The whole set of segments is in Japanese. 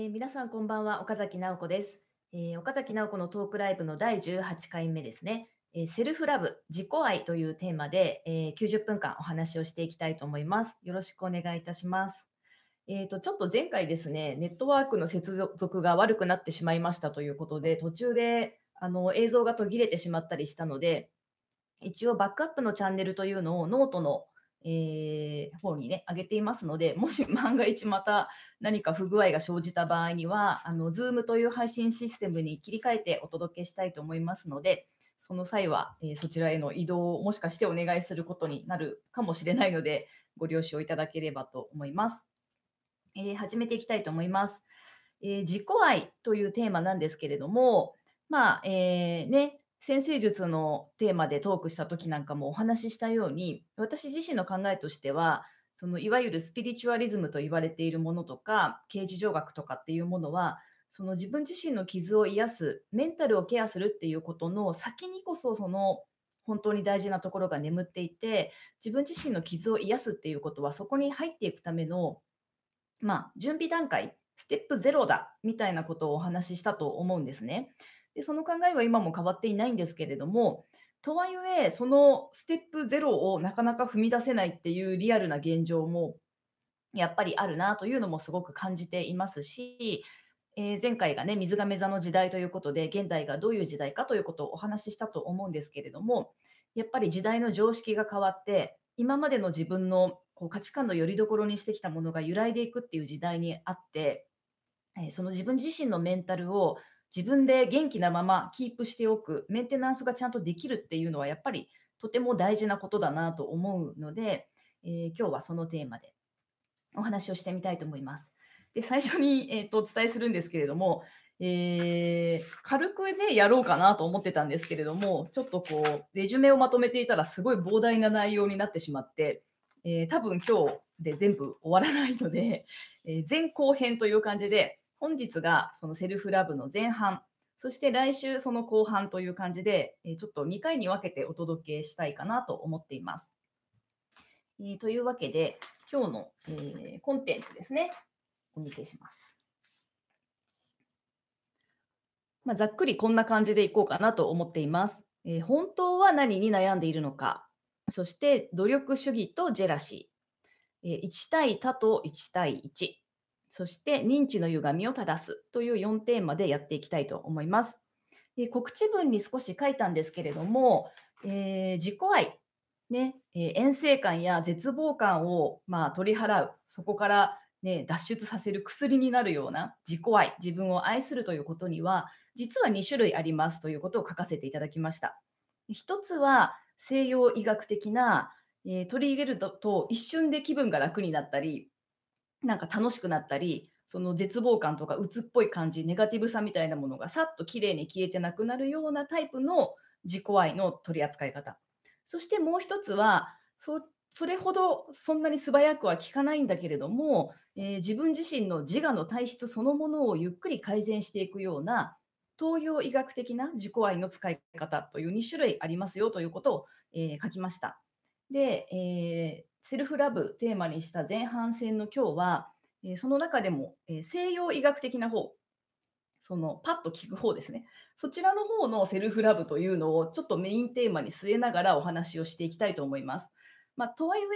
えー、皆さんこんばんは、岡崎直子です、えー、岡崎直子のトークライブの第18回目ですね、えー、セルフラブ、自己愛というテーマで、えー、90分間お話をしていきたいと思います。よろしくお願いいたします。えーと、とちょっと前回ですね、ネットワークの接続が悪くなってしまいましたということで、途中であの映像が途切れてしまったりしたので、一応バックアップのチャンネルというのをノートのえー、方にね、上げていますので、もし万が一また何か不具合が生じた場合には、あの、Zoom という配信システムに切り替えてお届けしたいと思いますので、その際は、えー、そちらへの移動をもしかしてお願いすることになるかもしれないので、ご了承いただければと思います。えー、始めていきたいと思います。えー、自己愛というテーマなんですけれども、まあ、えー、ね、先生術のテーマでトークした時なんかもお話ししたように私自身の考えとしてはそのいわゆるスピリチュアリズムと言われているものとか刑事上学とかっていうものはその自分自身の傷を癒すメンタルをケアするっていうことの先にこそその本当に大事なところが眠っていて自分自身の傷を癒すっていうことはそこに入っていくための、まあ、準備段階ステップ0だみたいなことをお話ししたと思うんですね。でその考えは今も変わっていないんですけれどもとはいえそのステップゼロをなかなか踏み出せないっていうリアルな現状もやっぱりあるなというのもすごく感じていますし、えー、前回がね水亀座の時代ということで現代がどういう時代かということをお話ししたと思うんですけれどもやっぱり時代の常識が変わって今までの自分のこう価値観のよりどころにしてきたものが揺らいでいくっていう時代にあって、えー、その自分自身のメンタルを自分で元気なままキープしておく、メンテナンスがちゃんとできるっていうのは、やっぱりとても大事なことだなと思うので、えー、今日はそのテーマでお話をしてみたいと思います。で、最初に、えーと、お伝えするんですけれども、えー、軽くね、やろうかなと思ってたんですけれども、ちょっとこう、レジュメをまとめていたらすごい膨大な内容になってしまって、えー、多分今日で全部終わらないので、えー、前後編という感じで、本日がそのセルフラブの前半、そして来週その後半という感じで、えちょっと2回に分けてお届けしたいかなと思っています。えー、というわけで、今日の、えー、コンテンツですね、お見せします。まあ、ざっくりこんな感じでいこうかなと思っています。えー、本当は何に悩んでいるのか、そして努力主義とジェラシー、えー、1対他と1対1、そして認知の歪みを正すという4テーマでやっていきたいと思います。で告知文に少し書いたんですけれども、えー、自己愛、ねえー、遠征感や絶望感を、まあ、取り払う、そこから、ね、脱出させる薬になるような自己愛、自分を愛するということには、実は2種類ありますということを書かせていただきました。一つは西洋医学的な、えー、取り入れると一瞬で気分が楽になったりなんか楽しくなったりその絶望感とか鬱っぽい感じネガティブさみたいなものがさっと綺麗に消えてなくなるようなタイプの自己愛の取り扱い方そしてもう一つはそれほどそんなに素早くは効かないんだけれども、えー、自分自身の自我の体質そのものをゆっくり改善していくような東洋医学的な自己愛の使い方という2種類ありますよということを、えー、書きました。で、えー、セルフラブテーマにした前半戦の今日は、えその中でも、え西洋医学的な方、そのパッと聞く方ですね。そちらの方のセルフラブというのをちょっとメインテーマに据えながらお話をしていきたいと思います。まあ、とはいえ、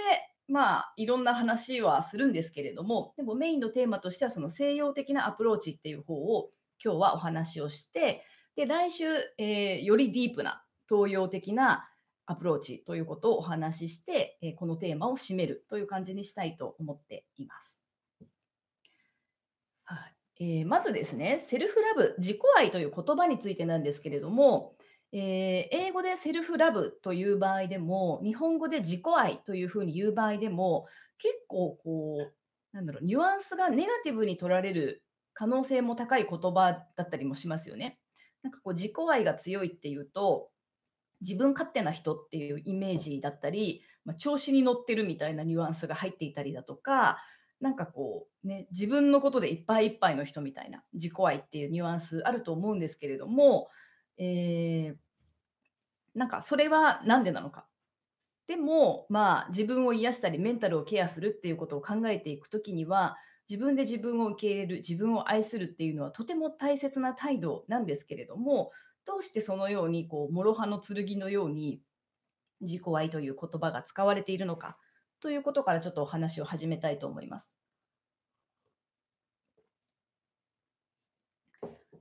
まあ、いろんな話はするんですけれども、でもメインのテーマとしてはその西洋的なアプローチっていう方を今日はお話をして、で、来週、えー、よりディープな東洋的なアプローチということをお話しして、えこのテーマを締めるという感じにしたいと思っています。はい、えー、まずですね、セルフラブ、自己愛という言葉についてなんですけれども、えー、英語でセルフラブという場合でも、日本語で自己愛というふうに言う場合でも、結構こう、なんだろう、ニュアンスがネガティブに取られる可能性も高い言葉だったりもしますよね。なんかこう自己愛が強いっていうと、自分勝手な人っていうイメージだったり、まあ、調子に乗ってるみたいなニュアンスが入っていたりだとかなんかこうね自分のことでいっぱいいっぱいの人みたいな自己愛っていうニュアンスあると思うんですけれども、えー、なんかそれは何でなのかでもまあ自分を癒したりメンタルをケアするっていうことを考えていく時には自分で自分を受け入れる自分を愛するっていうのはとても大切な態度なんですけれどもどうしてそのようにこう諸刃の剣のように自己愛という言葉が使われているのかということからちょっとお話を始めたいと思います。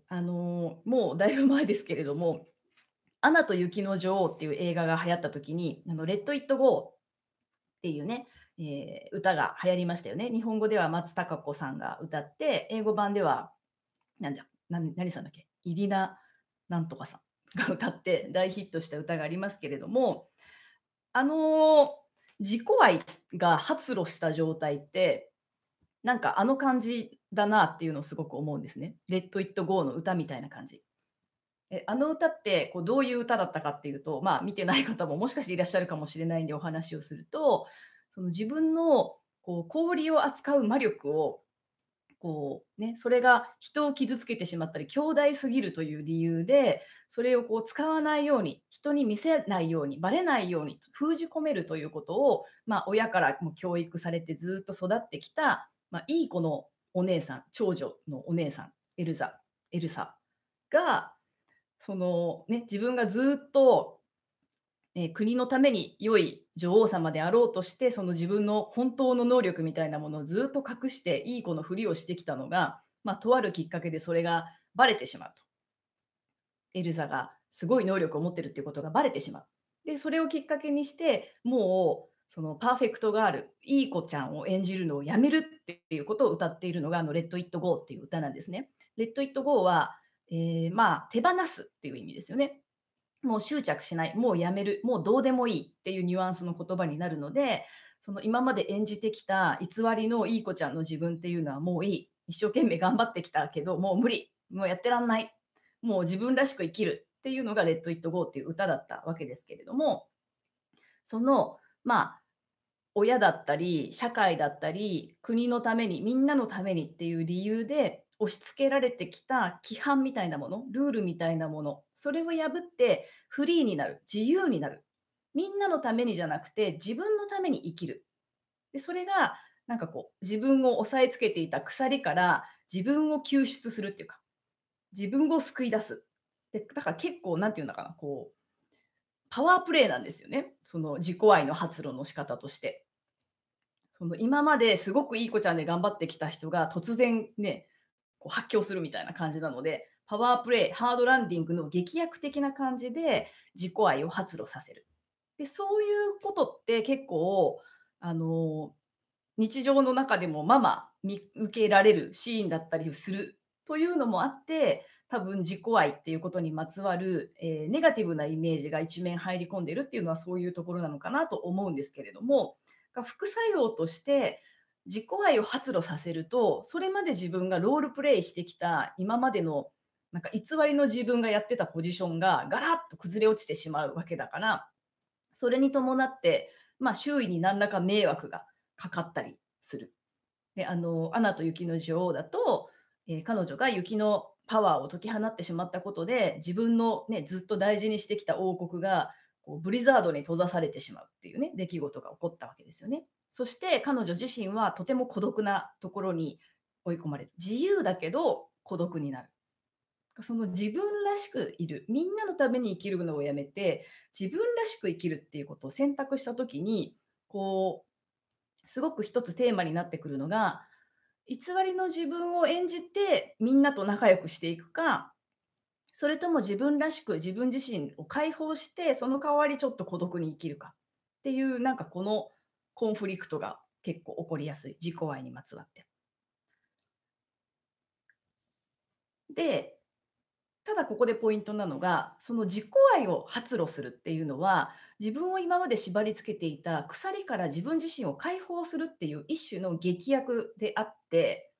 あのもうだいぶ前ですけれども「アナと雪の女王」っていう映画が流行った時に「あのレッド・イット・ゴー」っていうね、えー、歌が流行りましたよね。日本語では松たか子さんが歌って英語版ではなんだ何さんだっけイディナ・なんとかさんが歌って大ヒットした歌がありますけれどもあの自己愛が発露した状態ってなんかあの感じだなっていうのをすごく思うんですね。レッド・イット・ゴーの歌みたいな感じ。えあの歌ってこうどういう歌だったかっていうと、まあ、見てない方ももしかしていらっしゃるかもしれないんでお話をするとその自分のこう氷を扱う魔力をこうね、それが人を傷つけてしまったり兄弟すぎるという理由でそれをこう使わないように人に見せないようにバレないように封じ込めるということを、まあ、親からも教育されてずっと育ってきた、まあ、いい子のお姉さん長女のお姉さんエルザエルサがその、ね、自分がずっとえー、国のために良い女王様であろうとしてその自分の本当の能力みたいなものをずっと隠していい子のふりをしてきたのが、まあ、とあるきっかけでそれがバレてしまうと。エルザがすごい能力を持ってるっていうことがバレてしまう。でそれをきっかけにしてもうそのパーフェクトガールいい子ちゃんを演じるのをやめるっていうことを歌っているのがあの「レッド・イット・ゴー」っていう歌なんですね。レッド・イット・ゴーは、えー、まあ手放すっていう意味ですよね。もう執着しない、もうやめる、もうどうでもいいっていうニュアンスの言葉になるので、その今まで演じてきた偽りのいい子ちゃんの自分っていうのはもういい。一生懸命頑張ってきたけど、もう無理。もうやってらんない。もう自分らしく生きるっていうのがレッド・イット・ゴーっていう歌だったわけですけれども、その、まあ、親だったり、社会だったり、国のために、みんなのためにっていう理由で、押し付けられてきた規範みたいなもの、ルールみたいなもの、それを破ってフリーになる、自由になる。みんなのためにじゃなくて自分のために生きる。でそれがなんかこう自分を押さえつけていた鎖から自分を救出するっていうか自分を救い出す。でだから結構何て言うんだかなこうパワープレイなんですよねその自己愛の発露の仕方として。その今まですごくいい子ちゃんで頑張ってきた人が突然ねこう発狂するみたいな感じなので、パワープレイ、ハードランディングの劇薬的な感じで自己愛を発露させる。で、そういうことって結構、あの、日常の中でもまま見受けられるシーンだったりするというのもあって、多分自己愛っていうことにまつわる、えー、ネガティブなイメージが一面入り込んでるっていうのはそういうところなのかなと思うんですけれども、が副作用として自己愛を発露させるとそれまで自分がロールプレイしてきた今までのなんか偽りの自分がやってたポジションがガラッと崩れ落ちてしまうわけだからそれに伴って、まあ、周囲に何らか迷惑がかかったりする。であのアナと雪の女王だと、えー、彼女が雪のパワーを解き放ってしまったことで自分の、ね、ずっと大事にしてきた王国がこうブリザードに閉ざされてしまうっていうね出来事が起こったわけですよね。そして彼女自身はとても孤独なところに追い込まれる。自由だけど孤独になる。その自分らしくいる、みんなのために生きるのをやめて、自分らしく生きるっていうことを選択した時に、こう、すごく一つテーマになってくるのが、偽りの自分を演じてみんなと仲良くしていくか、それとも自分らしく自分自身を解放して、その代わりちょっと孤独に生きるかっていう、なんかこのコンフリクトが結構起こりやすい自己愛にまつわって。でただここでポイントなのがその自己愛を発露するっていうのは自分を今まで縛りつけていた鎖から自分自身を解放するっていう一種の劇薬であって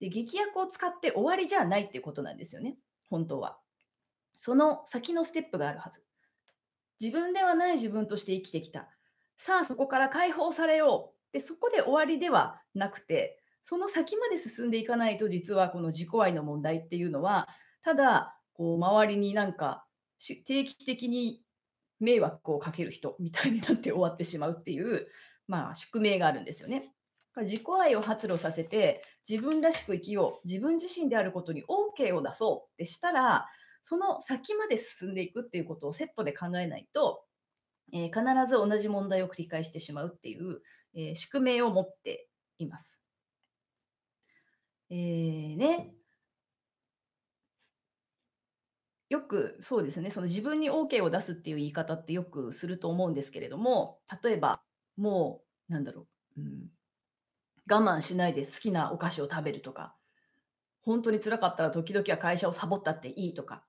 で劇薬を使って終わりじゃないっていうことなんですよね本当は。その先のステップがあるはず。自分ではない自分として生きてきた。さあそこから解放されようでそこで終わりではなくてその先まで進んでいかないと実はこの自己愛の問題っていうのはただこう周りになんか定期的に迷惑をかける人みたいになって終わってしまうっていう、まあ、宿命があるんですよね。自己愛を発露させて自分らしく生きよう自分自身であることに OK を出そうってしたらその先まで進んでいくっていうことをセットで考えないとえー、必ず同じ問題を繰り返してしまうっていう、えー、宿命を持っています。えー、ね。よくそうですね、その自分に OK を出すっていう言い方ってよくすると思うんですけれども、例えば、もう、なんだろう、うん、我慢しないで好きなお菓子を食べるとか、本当につらかったら時々は会社をサボったっていいとか、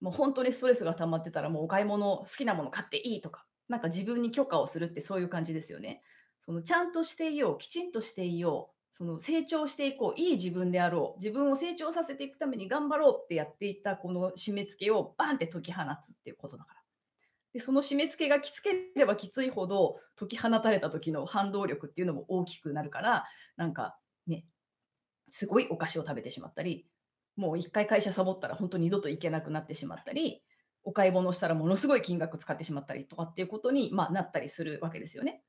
もう本当にストレスが溜まってたらもうお買い物好きなもの買っていいとかなんか自分に許可をするってそういう感じですよね。そのちゃんとしていようきちんとしていようその成長していこういい自分であろう自分を成長させていくために頑張ろうってやっていたこの締め付けをバンって解き放つっていうことだから。でその締め付けがきつければきついほど解き放たれた時の反動力っていうのも大きくなるからなんかねすごいお菓子を食べてしまったりもう一回会社サボったら本当に二度と行けなくなってしまったり、お買い物したらものすごい金額使ってしまったりとかっていうことに、まあ、なったりするわけですよね。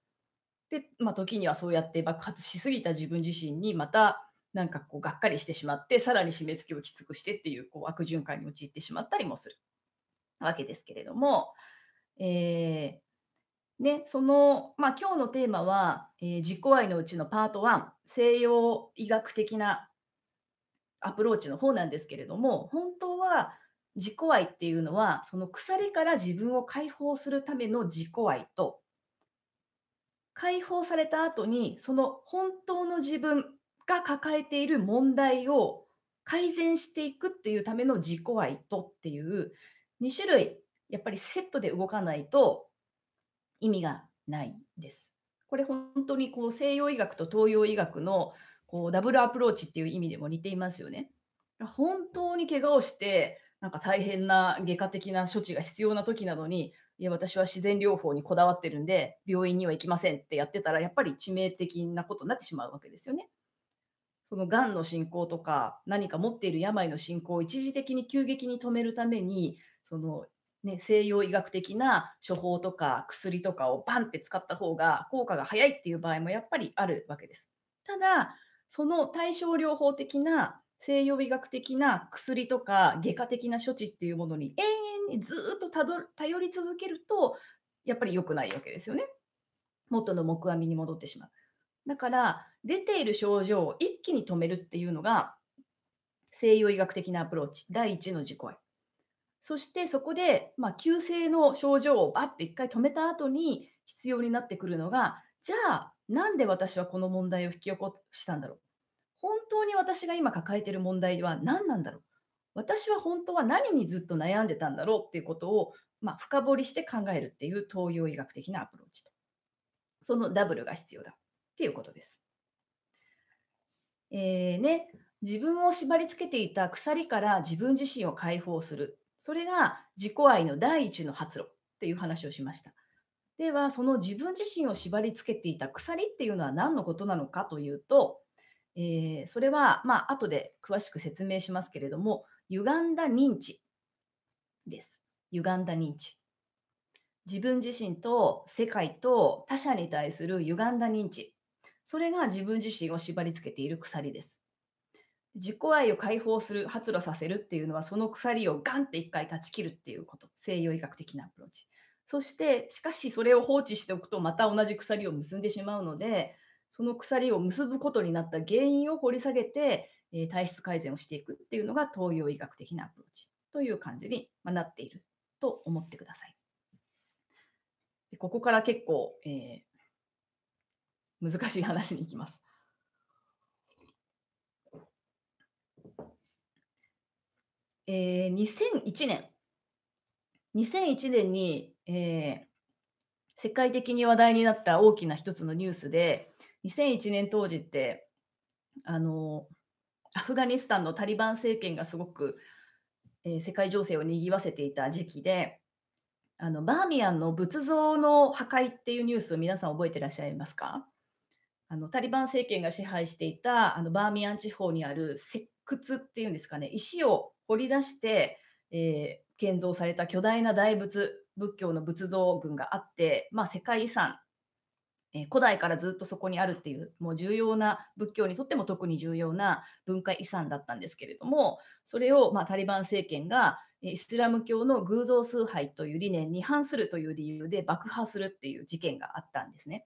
で、まあ、時にはそうやって爆発しすぎた自分自身にまたなんかこうがっかりしてしまってさらに締め付けをきつくしてっていうこう悪循環に陥ってしまったりもするわけですけれども、えー、ね、その、まあ、今日のテーマは、えー、自己愛のうちのパート1西洋医学的なアプローチの方なんですけれども本当は自己愛っていうのはその鎖から自分を解放するための自己愛と解放された後にその本当の自分が抱えている問題を改善していくっていうための自己愛とっていう2種類やっぱりセットで動かないと意味がないです。これ本当にこう西洋医学と東洋医学のこうダブルアプローチっていう意味でも似ていますよね。本当に怪我をしてなんか大変な外科的な処置が必要な時などにいや私は自然療法にこだわってるんで病院には行きませんってやってたらやっぱり致命的なことになってしまうわけですよね。そのがんの進行とか何か持っている病の進行を一時的に急激に止めるためにその、ね、西洋医学的な処方とか薬とかをバンって使った方が効果が早いっていう場合もやっぱりあるわけです。ただその対症療法的な西洋医学的な薬とか外科的な処置っていうものに永遠にずっと頼り続けるとやっぱり良くないわけですよね。元の木阿弥に戻ってしまう。だから出ている症状を一気に止めるっていうのが西洋医学的なアプローチ第一の自己愛。そしてそこで、まあ、急性の症状をバッて一回止めた後に必要になってくるのがじゃあなんで私はこの問題を引き起こしたんだろう本当に私が今抱えている問題は何なんだろう私は本当は何にずっと悩んでたんだろうっていうことを、まあ、深掘りして考えるっていう東洋医学的なアプローチと。そのダブルが必要だっていうことです。えー、ね、自分を縛り付けていた鎖から自分自身を解放する。それが自己愛の第一の発露っていう話をしました。ではその自分自身を縛りつけていた鎖っていうのは何のことなのかというと、えー、それはまあ後で詳しく説明しますけれども歪んだ認知です歪んだ認知自分自身と世界と他者に対する歪んだ認知それが自分自身を縛りつけている鎖です自己愛を解放する発露させるっていうのはその鎖をガンって一回断ち切るっていうこと西洋医学的なアプローチそしてしかしそれを放置しておくとまた同じ鎖を結んでしまうのでその鎖を結ぶことになった原因を掘り下げて、えー、体質改善をしていくっていうのが東洋医学的なアプローチという感じになっていると思ってください。ここから結構、えー、難しい話に行きます。えー、2001年2001年にえー、世界的に話題になった大きな一つのニュースで2001年当時ってあのアフガニスタンのタリバン政権がすごく、えー、世界情勢をにぎわせていた時期であのバーミヤンの仏像の破壊っていうニュースを皆さん覚えてらっしゃいますかあのタリバン政権が支配していたあのバーミヤン地方にある石窟っていうんですかね石を掘り出して、えー、建造された巨大な大仏仏教の仏像群があって、まあ、世界遺産、えー、古代からずっとそこにあるっていうもう重要な仏教にとっても特に重要な文化遺産だったんですけれどもそれを、まあ、タリバン政権がイスラム教の偶像崇拝という理念に反するという理由で爆破するっていう事件があったんですね。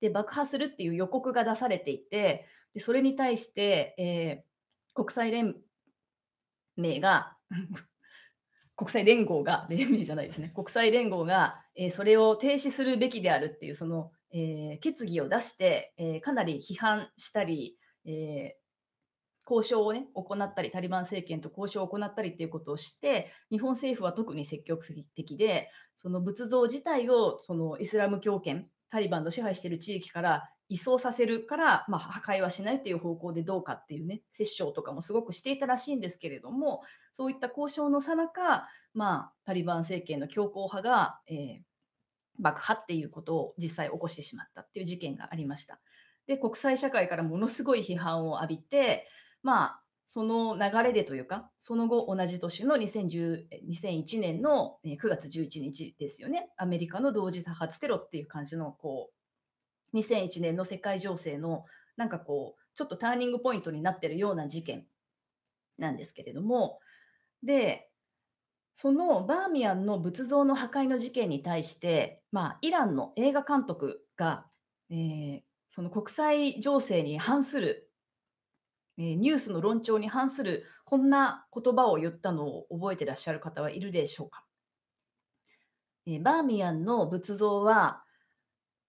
で爆破するっていう予告が出されていてでそれに対して、えー、国際連盟が 国際連合が、連 盟じゃないですね、国際連合が、えー、それを停止するべきであるっていう、その、えー、決議を出して、えー、かなり批判したり、え交渉を、ね、行ったり、タリバン政権と交渉を行ったりっていうことをして、日本政府は特に積極的で、その仏像自体をそのイスラム教圏タリバンの支配している地域から移送させるから、まあ、破壊はしないという方向でどうかっていうね、折衝とかもすごくしていたらしいんですけれども、そういった交渉のさなか、まあ、タリバン政権の強硬派が、えー、爆破っていうことを実際起こしてしまったっていう事件がありました。で、国際社会からものすごい批判を浴びて、まあ、その流れでというか、その後同じ年の2001年の9月11日ですよね。アメリカの同時多発テロっていう感じの、こう、2001年の世界情勢の、なんかこう、ちょっとターニングポイントになってるような事件なんですけれども、で、そのバーミヤンの仏像の破壊の事件に対して、まあ、イランの映画監督が、えー、その国際情勢に反するニュースの論調に反するこんな言葉を言ったのを覚えてらっしゃる方はいるでしょうかバーミヤンの仏像は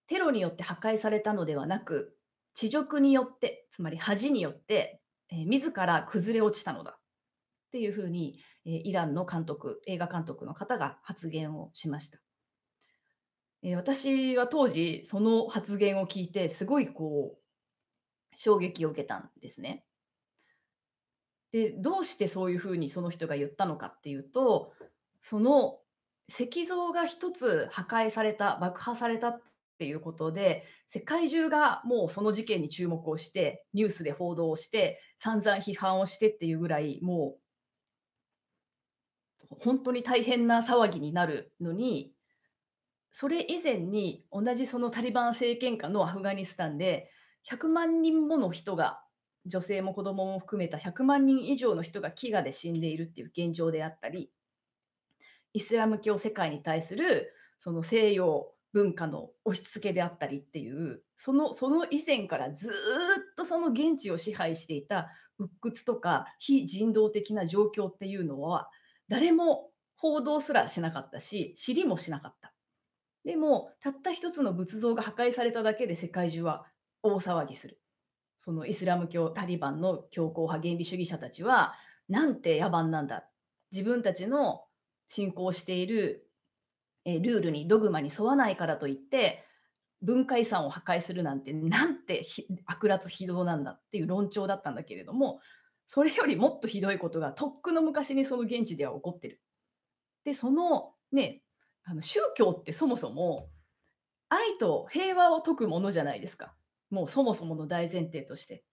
テロによって破壊されたのではなく地辱によってつまり恥によって、え自ら崩れ落ちたのだっていうふうに、えイランの監督映画監督の方が発言をしました、え私は当時その発言を聞いてすごいこう衝撃を受けたんですねでどうしてそういうふうにその人が言ったのかっていうとその石像が一つ破壊された爆破されたっていうことで世界中がもうその事件に注目をしてニュースで報道をして散々批判をしてっていうぐらいもう本当に大変な騒ぎになるのにそれ以前に同じそのタリバン政権下のアフガニスタンで100万人もの人が女性も子供も含めた100万人以上の人が飢餓で死んでいるっていう現状であったりイスラム教世界に対するその西洋文化の押し付けであったりっていうそのその以前からずっとその現地を支配していた鬱屈とか非人道的な状況っていうのは誰も報道すらしなかったし知りもしなかった。でもたった一つの仏像が破壊されただけで世界中は大騒ぎする。そのイスラム教タリバンの強硬派原理主義者たちはなんて野蛮なんだ自分たちの信仰している、えルールにドグマに沿わないからといって文化遺産を破壊するなんてなんて悪辣非道なんだっていう論調だったんだけれどもそれよりもっとひどいことがとっくの昔にその現地では起こってる。でそのねあの宗教ってそもそも愛と平和を説くものじゃないですか。もうそもそもの大前提として。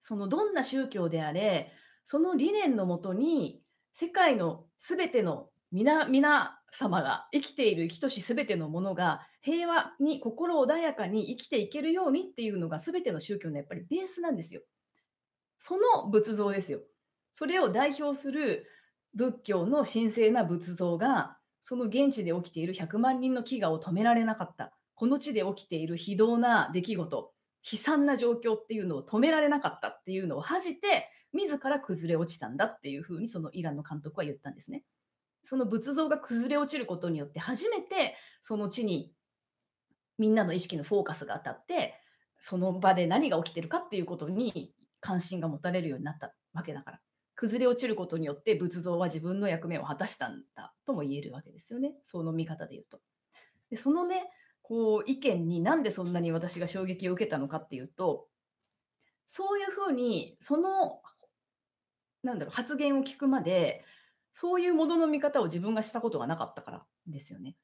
そのどんな宗教であれ、その理念のもとに、世界の全ての皆皆様が生きている生きとし全てのものが平和に心穏やかに生きていけるようにっていうのが全ての宗教のやっぱりベースなんですよ。その仏像ですよ。それを代表する仏教の神聖な仏像がその現地で起きている100万人の飢餓を止められなかった。この地で起きている非道な出来事悲惨な状況っていうのを止められなかったっていうのを恥じて自ら崩れ落ちたんだっていうふうにそのイランの監督は言ったんですね。その仏像が崩れ落ちることによって初めてその地にみんなの意識のフォーカスが当たってその場で何が起きてるかっていうことに関心が持たれるようになったわけだから崩れ落ちることによって仏像は自分の役目を果たしたんだとも言えるわけですよねその見方で言うと。でそのねこう意見になんでそんなに私が衝撃を受けたのかっていうとそういうふうにそのなんだろう発言を聞くまでそういうものの見方を自分がしたことがなかったからですよね。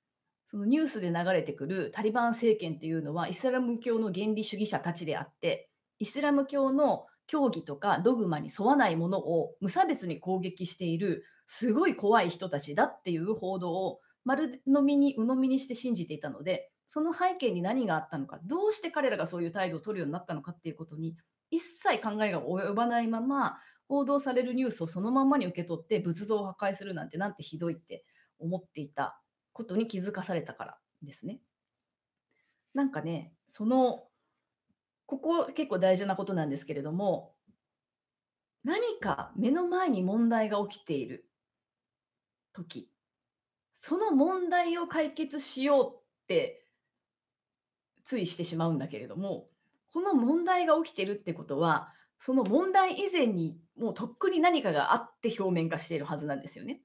そのニュースで流れてくるタリバン政権っていうのはイスラム教の原理主義者たちであってイスラム教の教義とかドグマに沿わないものを無差別に攻撃しているすごい怖い人たちだっていう報道を丸飲みに鵜呑みにして信じていたのでその背景に何があったのか、どうして彼らがそういう態度を取るようになったのかっていうことに、一切考えが及ばないまま、報道されるニュースをそのままに受け取って仏像を破壊するなんてなんてひどいって思っていたことに気づかされたからですね。なんかね、その、ここ結構大事なことなんですけれども、何か目の前に問題が起きている時、その問題を解決しようってついしてしまうんだけれどもこの問題が起きてるってことはその問題以前にもうとっくに何かがあって表面化しているはずなんですよね。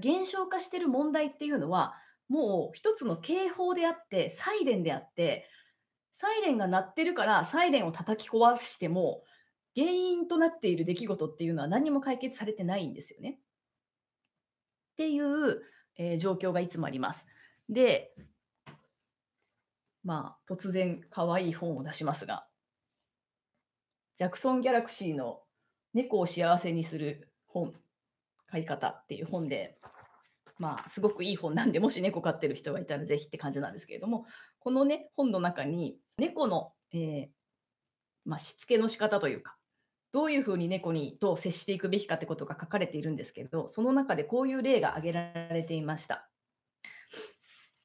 減少化してる問題っていうのはもう一つの警報であってサイレンであってサイレンが鳴ってるからサイレンを叩き壊しても原因となっている出来事っていうのは何も解決されてないんですよね。っていう、えー、状況がいつもあります。でまあ、突然可愛い本を出しますが、ジャクソン・ギャラクシーの猫を幸せにする本、買い方っていう本で、まあ、すごくいい本なんで、もし猫飼ってる人がいたらぜひって感じなんですけれども、このね、本の中に、猫の、えー、まあ、しつけの仕方というか、どういうふうに猫にと接していくべきかってことが書かれているんですけど、その中でこういう例が挙げられていました。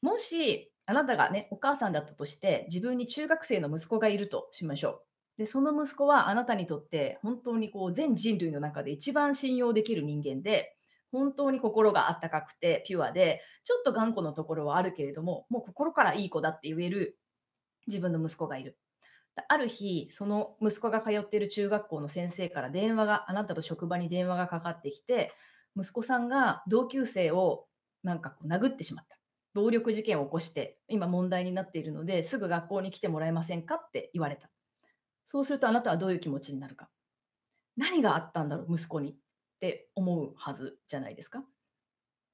もしあなたがね、お母さんだったとして、自分に中学生の息子がいるとしましょう。で、その息子はあなたにとって本当にこう全人類の中で一番信用できる人間で、本当に心があったかくてピュアで、ちょっと頑固なところはあるけれども、もう心からいい子だって言える自分の息子がいる。ある日、その息子が通っている中学校の先生から電話が、あなたと職場に電話がかかってきて、息子さんが同級生をなんかこう殴ってしまった。暴力事件を起こして、今問題になっているので、すぐ学校に来てもらえませんかって言われた。そうするとあなたはどういう気持ちになるか。何があったんだろう、息子にって思うはずじゃないですか。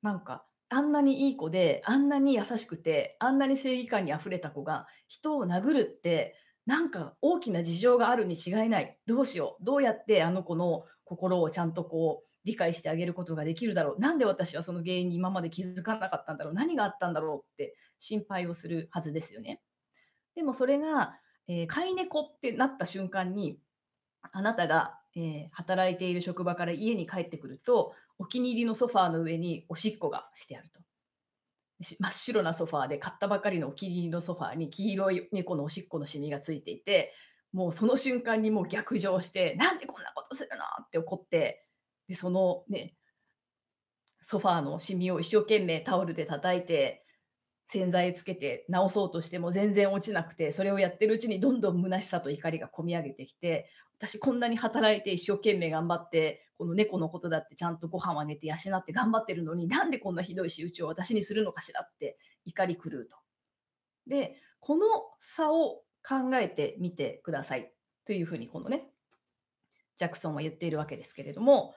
なんか、あんなにいい子で、あんなに優しくて、あんなに正義感にあふれた子が人を殴るって、なんか大きな事情があるに違いない。どうしよう。どうやってあの子の心をちゃんとこう、理解してあげることができるだろう。なんで私はその原因に今まで気づかなかったんだろう。何があったんだろうって心配をするはずですよね。でもそれが、えー、飼い猫ってなった瞬間に、あなたが、えー、働いている職場から家に帰ってくると、お気に入りのソファーの上におしっこがしてあると。真っ白なソファーで買ったばかりのお気に入りのソファーに黄色い猫のおしっこのシミがついていてもうその瞬間にもう逆上してなんでこんなことするのって怒ってでそのねソファーのシミを一生懸命タオルで叩いて洗剤つけて直そうとしても全然落ちなくてそれをやってるうちにどんどん虚しさと怒りがこみ上げてきて私こんなに働いて一生懸命頑張ってこの猫のことだってちゃんとご飯は寝て養って頑張ってるのになんでこんなひどい仕打ちを私にするのかしらって怒り狂うと。でこの差を考えてみてくださいというふうにこのねジャクソンは言っているわけですけれども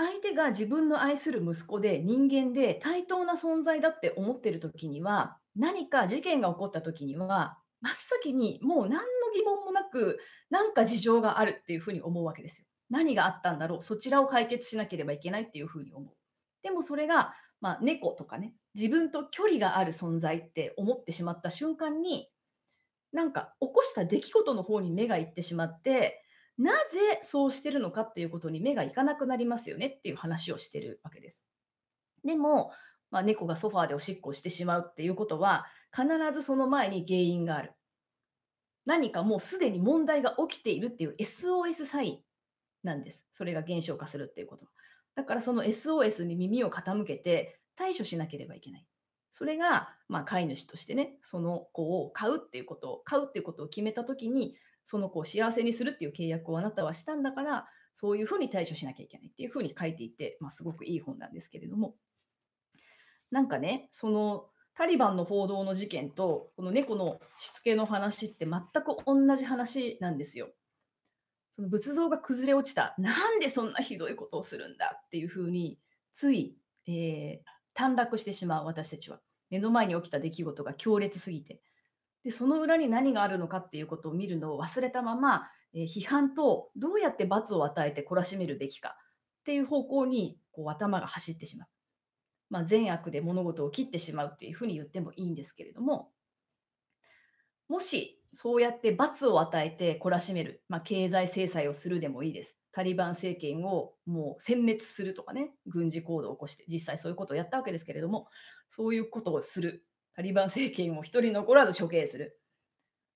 相手が自分の愛する息子で人間で対等な存在だって思ってる時には何か事件が起こった時には真っ先にもう何の疑問もなく何か事情があるっていうふうに思うわけですよ。何があったんだろうそちらを解決しなければいけないっていうふうに思う。でもそれが、まあ、猫とかね自分と距離がある存在って思ってしまった瞬間になんか起こした出来事の方に目がいってしまってなぜそうしてるのかっていうことに目がいかなくなりますよねっていう話をしてるわけです。でも、まあ、猫がソファーでおしっこをしてしまうっていうことは必ずその前に原因がある。何かもうすでに問題が起きているっていう SOS サインなんです。それが減少化するっていうこと。だからその SOS に耳を傾けて対処しなければいけない。それが、まあ、飼い主としてね、その子を飼うっていうことを、飼うっていうことを決めたときに、その子を幸せにするっていう契約をあなたはしたんだから、そういうふうに対処しなきゃいけないっていうふうに書いていて、まあ、すごくいい本なんですけれども、なんかね、そのタリバンの報道の事件と、この猫のしつけの話って全く同じ話なんですよ。その仏像が崩れ落ちた、なんでそんなひどいことをするんだっていうふうに、つい、えー、短絡してしまう、私たちは。目の前に起きた出来事が強烈すぎて。でその裏に何があるのかっていうことを見るのを忘れたまま、えー、批判とどうやって罰を与えて懲らしめるべきかっていう方向にこう頭が走ってしまう、まあ、善悪で物事を切ってしまうっていうふうに言ってもいいんですけれどももしそうやって罰を与えて懲らしめる、まあ、経済制裁をするでもいいですタリバン政権をもう殲滅するとかね軍事行動を起こして実際そういうことをやったわけですけれどもそういうことをするタリバン政権を一人残らず処刑する。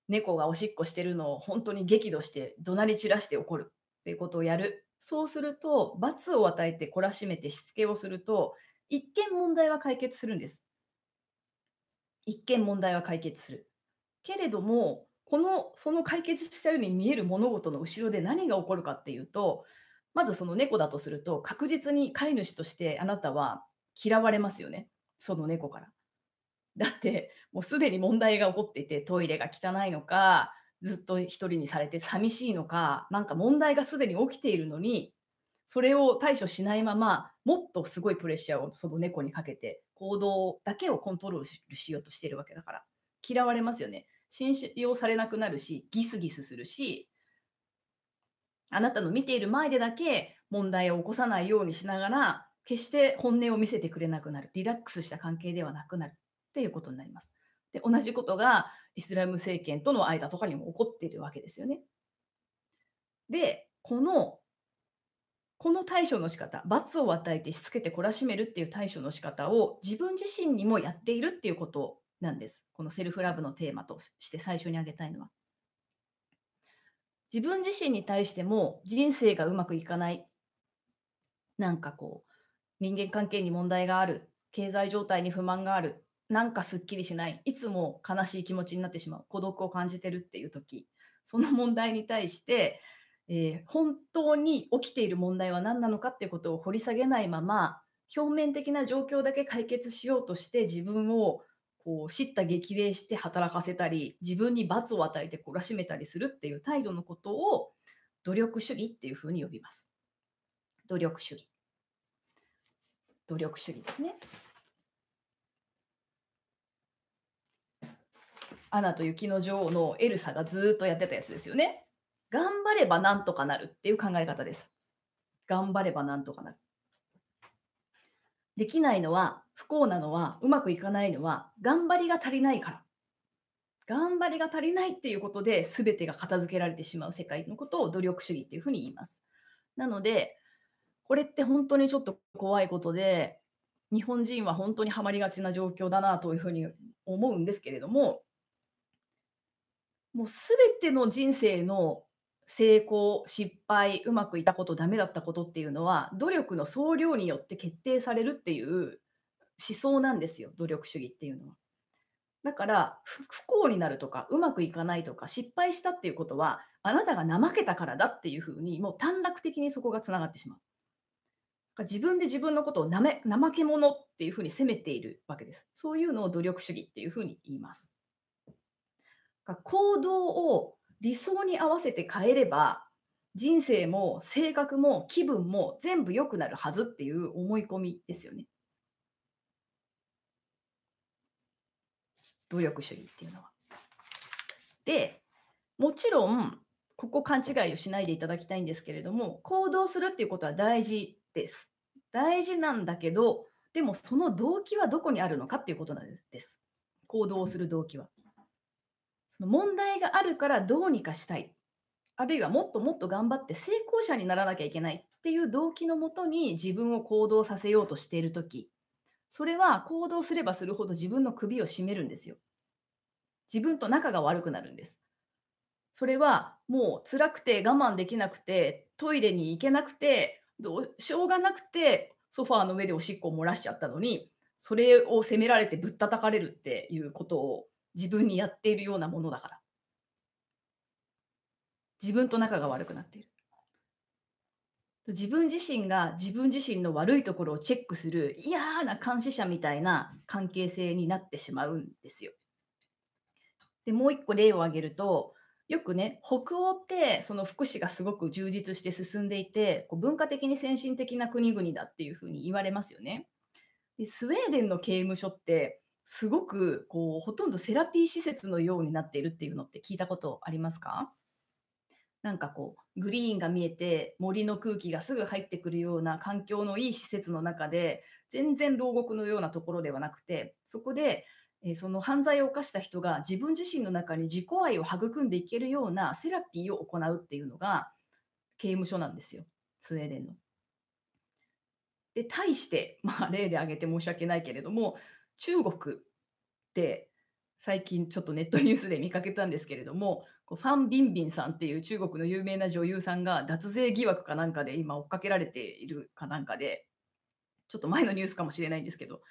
猫がおしっこしてるのを本当に激怒して怒鳴り散らして怒るっていうことをやる。そうすると、罰を与えて懲らしめてしつけをすると、一見問題は解決するんです。一見問題は解決する。けれども、このその解決したように見える物事の後ろで何が起こるかっていうと、まずその猫だとすると、確実に飼い主としてあなたは嫌われますよね、その猫から。だってもうすでに問題が起こっていてトイレが汚いのかずっと一人にされて寂しいのかなんか問題がすでに起きているのにそれを対処しないままもっとすごいプレッシャーをその猫にかけて行動だけをコントロールしようとしているわけだから嫌われますよね信用されなくなるしギスギスするしあなたの見ている前でだけ問題を起こさないようにしながら決して本音を見せてくれなくなるリラックスした関係ではなくなるっていうことになります。で同じことがイスラム政権との間とかにも起こっているわけですよね。でこのこの対処の仕方罰を与えてしつけて懲らしめるっていう対処の仕方を自分自身にもやっているっていうことなんです。このセルフラブのテーマとして最初に挙げたいのは。自分自身に対しても人生がうまくいかない、なんかこう、人間関係に問題がある、経済状態に不満がある、なんかすっきりしない、いつも悲しい気持ちになってしまう、孤独を感じてるっていう時、その問題に対して、えー、本当に起きている問題は何なのかっていうことを掘り下げないまま、表面的な状況だけ解決しようとして自分をこう叱咤激励して働かせたり自分に罰を与えて懲らしめたりするっていう態度のことを努力主義っていうふうに呼びます。努力主義。努力主義ですね。アナと雪の女王のエルサがずっとやってたやつですよね。頑張ればなんとかなるっていう考え方です。頑張ればなんとかなる。できないのは、不幸なのは、うまくいかないのは、頑張りが足りないから。頑張りが足りないっていうことで、全てが片付けられてしまう世界のことを努力主義っていうふうに言います。なので、これって本当にちょっと怖いことで、日本人は本当にはまりがちな状況だなというふうに思うんですけれども、もうすべての人生の成功、失敗、うまくいったこと、ダメだったことっていうのは、努力の総量によって決定されるっていう思想なんですよ、努力主義っていうのは。だから、不幸になるとか、うまくいかないとか、失敗したっていうことは、あなたが怠けたからだっていうふうに、もう短絡的にそこがつながってしまう。自分で自分のことをなめ怠け者っていうふうに責めているわけです。そういうのを努力主義っていうふうに言います。行動を理想に合わせて変えれば人生も性格も気分も全部良くなるはずっていう思い込みですよね。努力主義っていうのは。でもちろんここ勘違いをしないでいただきたいんですけれども行動するっていうことは大事です。大事なんだけどでもその動機はどこにあるのかっていうことなんです。行動する動機は。その問題があるからどうにかしたい。あるいはもっともっと頑張って成功者にならなきゃいけないっていう動機のもとに自分を行動させようとしているとき、それは行動すればするほど自分の首を絞めるんですよ。自分と仲が悪くなるんです。それはもう辛くて我慢できなくて、トイレに行けなくて、どうしょうがなくて、ソファーの上でおしっこを漏らしちゃったのに、それを責められてぶったたかれるっていうことを自分にやっているようなものだから。自分と仲が悪くなっている。自分自身が自分自身の悪いところをチェックする嫌な監視者みたいな関係性になってしまうんですよ。でもう一個例を挙げるとよくね北欧ってその福祉がすごく充実して進んでいてこう文化的に先進的な国々だっていうふうに言われますよね。でスウェーデンの刑務所ってすごくこうほとんどセラピー施設のようになっているっていうのって聞いたことありますかなんかこうグリーンが見えて森の空気がすぐ入ってくるような環境のいい施設の中で全然牢獄のようなところではなくてそこで、えー、その犯罪を犯した人が自分自身の中に自己愛を育んでいけるようなセラピーを行うっていうのが刑務所なんですよスウェーデンの。で対して、まあ、例で挙げて申し訳ないけれども中国って最近ちょっとネットニュースで見かけたんですけれどもファン・ビンビンさんっていう中国の有名な女優さんが脱税疑惑かなんかで今追っかけられているかなんかでちょっと前のニュースかもしれないんですけど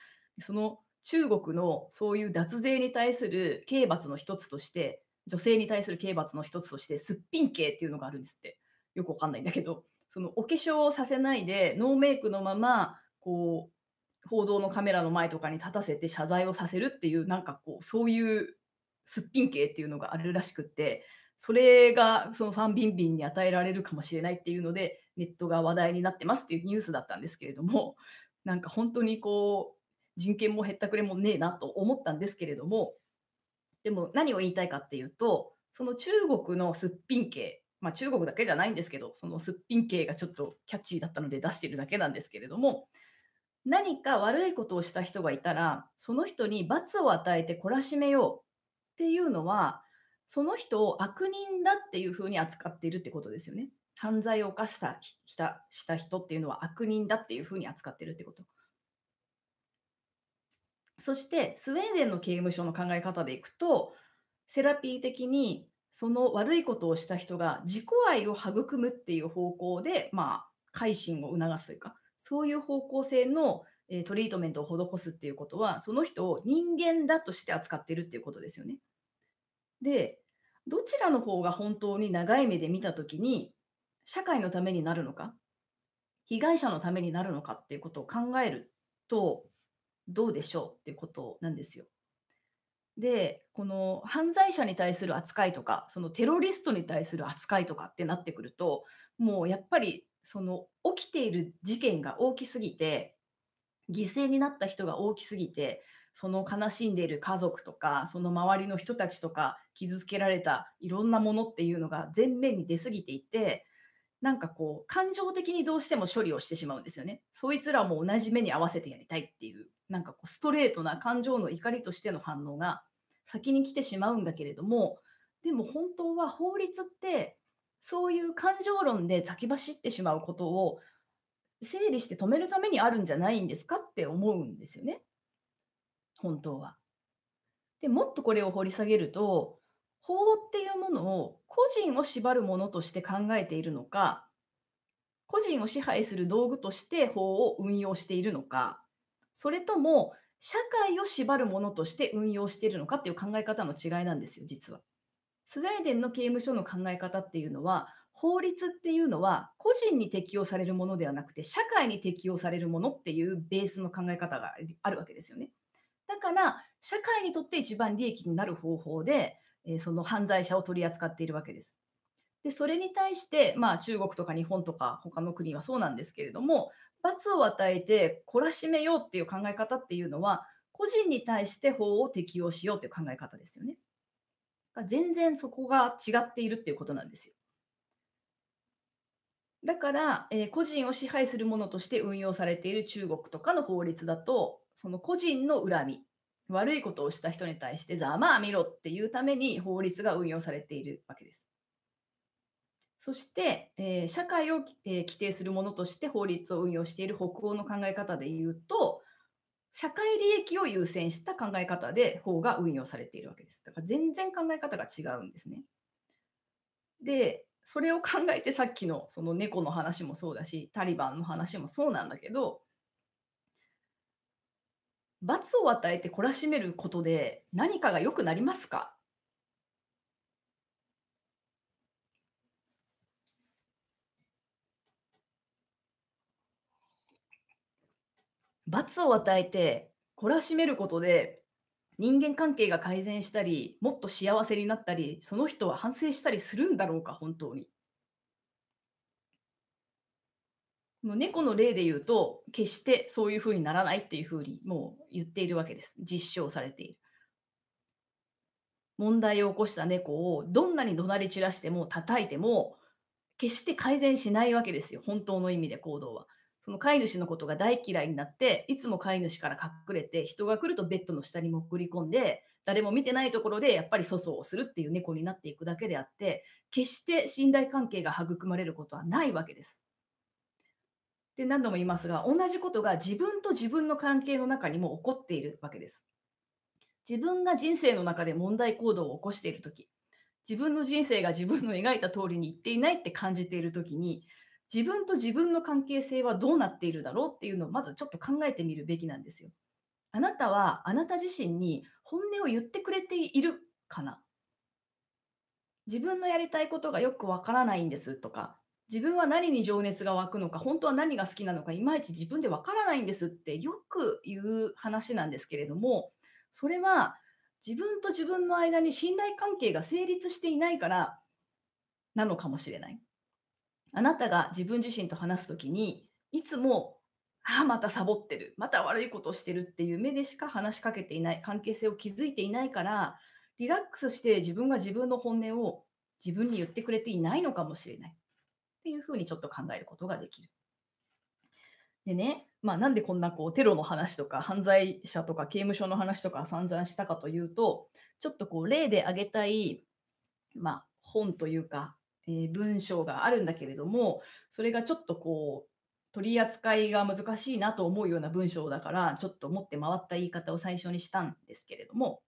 その中国のそういう脱税に対する刑罰の一つとして女性に対する刑罰の一つとしてすっぴん刑っていうのがあるんですってよくわかんないんだけどそのお化粧をさせないでノーメイクのままこう報道のカメラの前とかに立たせて謝罪をさせるっていうなんかこうそういうすっぴん系っていうのがあるらしくってそれがそのファンビンビンに与えられるかもしれないっていうのでネットが話題になってますっていうニュースだったんですけれども なんか本当にこう人権もへったくれもねえなと思ったんですけれどもでも何を言いたいかっていうとその中国のすっぴん系まあ、中国だけじゃないんですけどそのすっぴん系がちょっとキャッチーだったので出してるだけなんですけれども何か悪いことをした人がいたら、その人に罰を与えて懲らしめようっていうのは、その人を悪人だっていうふうに扱っているってことですよね。犯罪を犯したしたした人っていうのは悪人だっていうふうに扱ってるってこと。そしてスウェーデンの刑務所の考え方でいくとセラピー的にその悪いことをした人が自己愛を育むっていう方向で、まあ、改心を促すというかそういう方向性の、えトリートメントを施すっていうことは、その人を人間だとして扱ってるっていうことですよね。で、どちらの方が本当に長い目で見た時に、社会のためになるのか、被害者のためになるのかっていうことを考えると、どうでしょうっていうことなんですよ。で、この犯罪者に対する扱いとか、そのテロリストに対する扱いとかってなってくると、もうやっぱりその起きている事件が大きすぎて犠牲になった人が大きすぎてその悲しんでいる家族とかその周りの人たちとか傷つけられたいろんなものっていうのが前面に出過ぎていてなんかこう感情的にどうしても処理をしてしまうんですよね。そいつらも同じ目に合わせてやりたいっていうなんかこうストレートな感情の怒りとしての反応が先に来てしまうんだけれどもでも本当は法律ってそういう感情論で先走ってしまうことを整理して止めるためにあるんじゃないんですかって思うんですよね。本当は。でもっとこれを掘り下げると法っていうものを個人を縛るものとして考えているのか個人を支配する道具として法を運用しているのかそれとも社会を縛るものとして運用しているのかっていう考え方の違いなんですよ実は。スウェーデンの刑務所の考え方っていうのは、法律っていうのは個人に適用されるものではなくて、社会に適用されるものっていうベースの考え方があるわけですよね。だから、社会にとって一番利益になる方法で、えその犯罪者を取り扱っているわけです。でそれに対して、まあ、中国とか日本とか他の国はそうなんですけれども罰を与えて懲らしめようっていう考え方っていうのは個人に対して法を適用しようという考え方ですよね。が全然そこが違っているっていうことなんですよ。だから、えー、個人を支配するものとして運用されている中国とかの法律だと、その個人の恨み、悪いことをした人に対してざまあ見ろっていうために法律が運用されているわけです。そして、えー、社会を、えー、規定するものとして法律を運用している北欧の考え方で言うと、社会利益を優先した考え方で法が運用されているわけです。だから全然考え方が違うんですね。で、それを考えてさっきのその猫の話もそうだし、タリバンの話もそうなんだけど、罰を与えて懲らしめることで何かが良くなりますか罰を与えて懲らしめることで人間関係が改善したりもっと幸せになったりその人は反省したりするんだろうか本当に。の猫の例で言うと決してそういうふうにならないっていうふうにもう言っているわけです実証されている。問題を起こした猫をどんなに怒鳴り散らしても叩いても決して改善しないわけですよ本当の意味で行動は。その飼い主のことが大嫌いになって、いつも飼い主から隠れて、人が来るとベッドの下に潜り込んで、誰も見てないところでやっぱり粗相をするっていう猫になっていくだけであって、決して信頼関係が育まれることはないわけです。で何度も言いますが、同じことが自分と自分の関係の中にも起こっているわけです。自分が人生の中で問題行動を起こしているとき、自分の人生が自分の描いた通りにいっていないって感じているときに、自分と自分の関係性はどうなっているだろうっていうのをまずちょっと考えてみるべきなんですよ。あなたはあなた自身に本音を言ってくれているかな自分のやりたいことがよくわからないんですとか、自分は何に情熱が湧くのか、本当は何が好きなのか、いまいち自分でわからないんですってよく言う話なんですけれども、それは自分と自分の間に信頼関係が成立していないからなのかもしれない。あなたが自分自身と話す時にいつもああまたサボってるまた悪いことをしてるっていう目でしか話しかけていない関係性を築いていないからリラックスして自分が自分の本音を自分に言ってくれていないのかもしれないっていうふうにちょっと考えることができる。でね、まあ、なんでこんなこうテロの話とか犯罪者とか刑務所の話とか散々したかというとちょっとこう例で挙げたい、まあ、本というかえ文章があるんだけれどもそれがちょっとこう取り扱いが難しいなと思うような文章だからちょっと持って回った言い方を最初にしたんですけれども、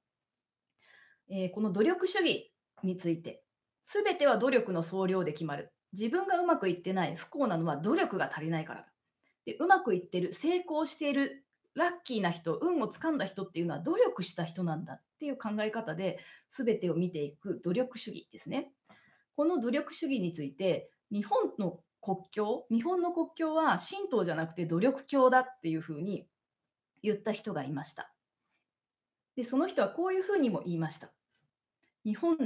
えー、この努力主義について全ては努力の総量で決まる自分がうまくいってない不幸なのは努力が足りないからでうまくいってる成功しているラッキーな人運をつかんだ人っていうのは努力した人なんだっていう考え方で全てを見ていく努力主義ですね。この努力主義について日本の国境日本の国境は神道じゃなくて努力教だっていうふうに言った人がいました。でその人はこういうふうにも言いました。日本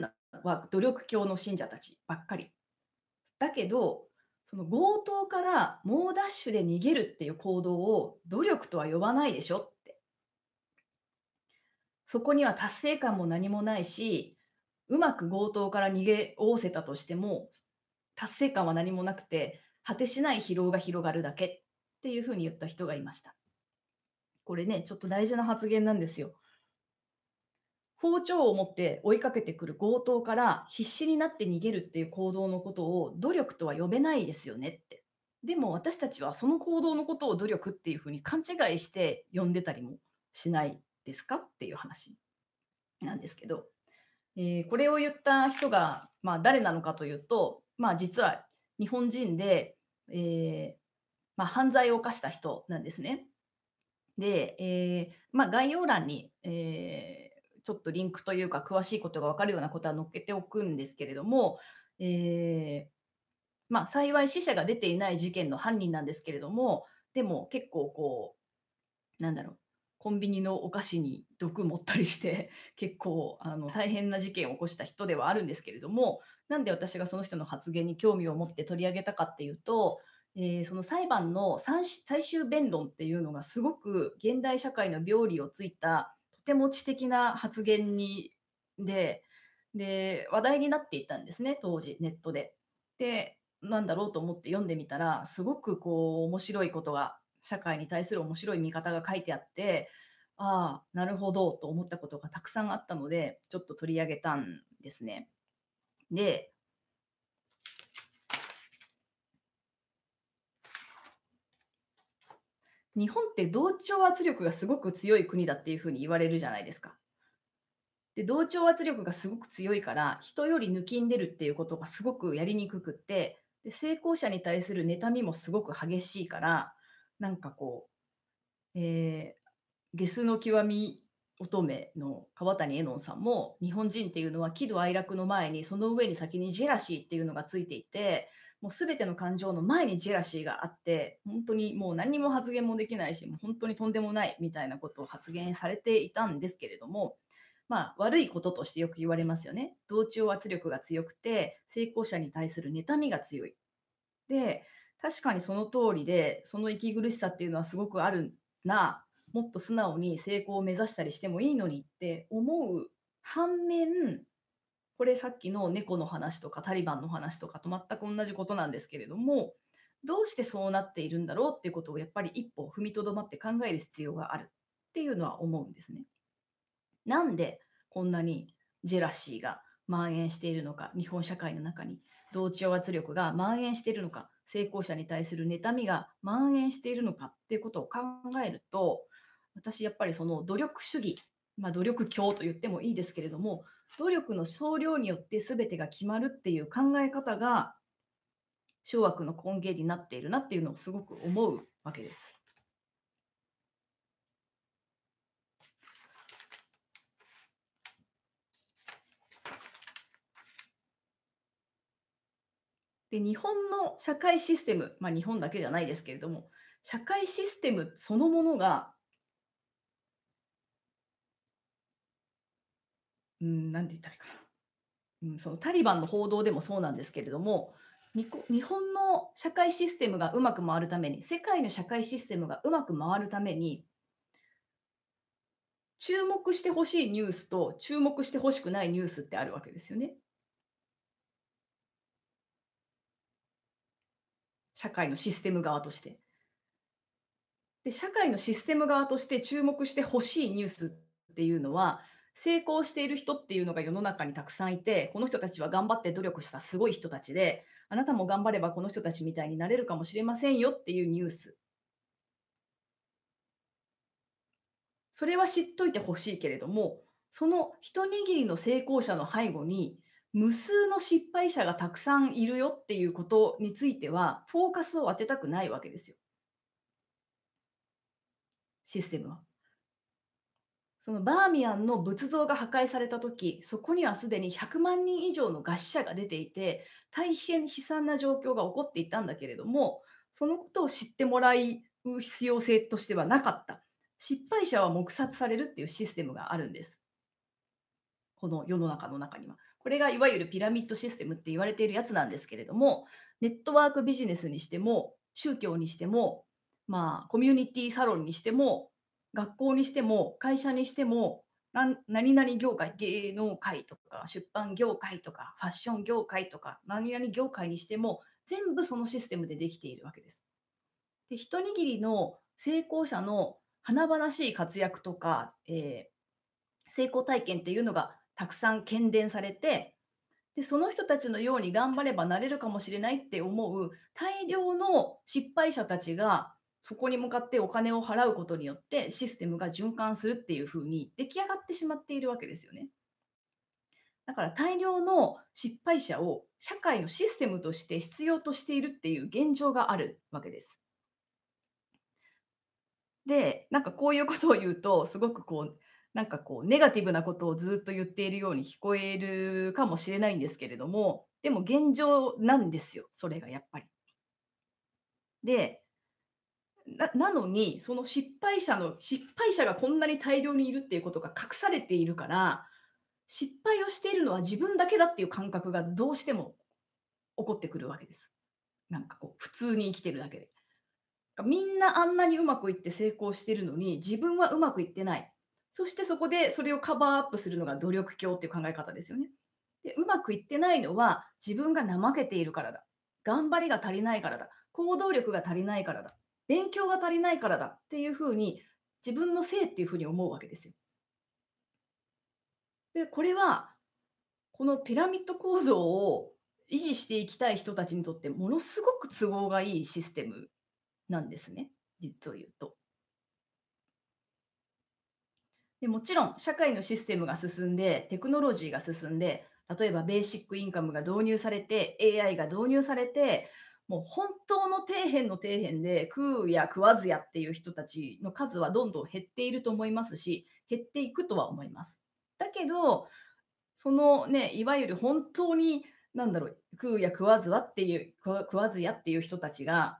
は努力教の信者たちばっかり。だけどその強盗から猛ダッシュで逃げるっていう行動を努力とは呼ばないでしょって。そこには達成感も何もないしうまく強盗から逃げおおせたとしても、達成感は何もなくて、果てしない疲労が広がるだけっていうふうに言った人がいました。これね、ちょっと大事な発言なんですよ。包丁を持って追いかけてくる強盗から必死になって逃げるっていう行動のことを努力とは呼べないですよねって。でも私たちはその行動のことを努力っていうふうに勘違いして呼んでたりもしないですかっていう話なんですけどえー、これを言った人が、まあ、誰なのかというと、まあ、実は日本人で、えー、まあ、犯罪を犯した人なんですね。で、えー、まあ、概要欄に、えちょっとリンクというか詳しいことが分かるようなことは載っけておくんですけれども、えまあ、幸い死者が出ていない事件の犯人なんですけれどもでも結構こうなんだろうコンビニのお菓子に毒持ったりして 結構あの大変な事件を起こした人ではあるんですけれどもなんで私がその人の発言に興味を持って取り上げたかっていうと、えー、その裁判の最終弁論っていうのがすごく現代社会の病理をついたとても知的な発言にでで話題になっていたんですね当時ネットで。でなんだろうと思って読んでみたらすごくこう面白いことが社会に対する面白い見方が書いてあってああなるほどと思ったことがたくさんあったのでちょっと取り上げたんですね。で日本って同調圧力がすごく強い国だっていうふうに言われるじゃないですか。で同調圧力がすごく強いから人より抜きんでるっていうことがすごくやりにくくってで成功者に対する妬みもすごく激しいからなんかこう、えー、ゲスの極み乙女の川谷絵音さんも日本人っていうのは喜怒哀楽の前にその上に先にジェラシーっていうのがついていてもう全ての感情の前にジェラシーがあって本当にもう何も発言もできないしもう本当にとんでもないみたいなことを発言されていたんですけれどもまあ、悪いこととしてよく言われますよね。同調圧力が強くて、成功者に対する妬みが強い。で、確かにその通りで、その息苦しさっていうのはすごくあるな、もっと素直に成功を目指したりしてもいいのにって思う反面、これさっきの猫の話とかタリバンの話とかと全く同じことなんですけれども、どうしてそうなっているんだろうっていうことをやっぱり一歩踏みとどまって考える必要があるっていうのは思うんですね。なんでこんなにジェラシーが蔓延しているのか、日本社会の中に同調圧力が蔓延しているのか成功者に対する妬みが蔓延しているのかっていうことを考えると私やっぱりその努力主義、まあ、努力教と言ってもいいですけれども努力の総量によって全てが決まるっていう考え方が掌枠の根源になっているなっていうのをすごく思うわけです。で、日本の社会システム、まあ、日本だけじゃないですけれども、社会システムそのものが、うん、なんて言ったらいいかな、うん、そのタリバンの報道でもそうなんですけれども、日本の社会システムがうまく回るために、世界の社会システムがうまく回るために、注目してほしいニュースと注目してほしくないニュースってあるわけですよね。社会のシステム側として。で社会のシステム側として注目してほしいニュースっていうのは成功している人っていうのが世の中にたくさんいてこの人たちは頑張って努力したすごい人たちであなたも頑張ればこの人たちみたいになれるかもしれませんよっていうニュースそれは知っといてほしいけれどもその一握りの成功者の背後に無数の失敗者がたくさんいるよっていうことについてはフォーカスを当てたくないわけですよ。システムは。そのバーミヤンの仏像が破壊された時そこにはすでに100万人以上の餓死者が出ていて大変悲惨な状況が起こっていたんだけれどもそのことを知ってもらう必要性としてはなかった失敗者は黙殺されるっていうシステムがあるんですこの世の中の中には。これがいわゆるピラミッドシステムって言われているやつなんですけれども、ネットワークビジネスにしても、宗教にしても、まあ、コミュニティサロンにしても、学校にしても、会社にしても、何々業界、芸能界とか、出版業界とか、ファッション業界とか、何々業界にしても、全部そのシステムでできているわけです。で一握りの成功者の華々しい活躍とか、えー、成功体験っていうのがたくさん喧伝されてでその人たちのように頑張ればなれるかもしれないって思う大量の失敗者たちがそこに向かってお金を払うことによってシステムが循環するっていうふうに出来上がってしまっているわけですよね。だから大量の失敗者を社会のシステムとして必要としているっていう現状があるわけです。でなんかこういうことを言うとすごくこうなんかこうネガティブなことをずっと言っているように聞こえるかもしれないんですけれどもでも現状なんですよそれがやっぱり。でなのにその失敗者の失敗者がこんなに大量にいるっていうことが隠されているから失敗をしているのは自分だけだっていう感覚がどうしても起こってくるわけです。なんかこう普通に生きてるだけで。みんなあんなにうまくいって成功してるのに自分はうまくいってないそしてそこでそれをカバーアップするのが努力教っていう考え方ですよね。でうまくいってないのは自分が怠けているからだ。頑張りが足りないからだ。行動力が足りないからだ。勉強が足りないからだっていうふうに自分のせいっていうふうに思うわけですよ。でこれはこのピラミッド構造を維持していきたい人たちにとってものすごく都合がいいシステムなんですね実を言うと。でもちろん社会のシステムが進んでテクノロジーが進んで例えばベーシックインカムが導入されて AI が導入されてもう本当の底辺の底辺で食うや食わずやっていう人たちの数はどんどん減っていると思いますし減っていくとは思います。だけどそのねいわゆる本当に何だろう食うや食わずはっていう食わずやっていう人たちが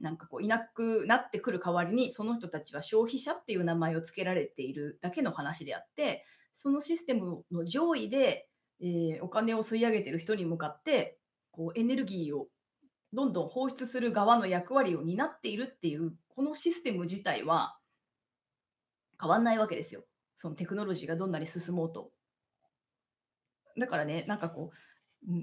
なんかこういなくなってくる代わりにその人たちは消費者っていう名前を付けられているだけの話であってそのシステムの上位で、えー、お金を吸い上げてる人に向かってこうエネルギーをどんどん放出する側の役割を担っているっていうこのシステム自体は変わんないわけですよそのテクノロジーがどんなに進もうと。だからねなんかこう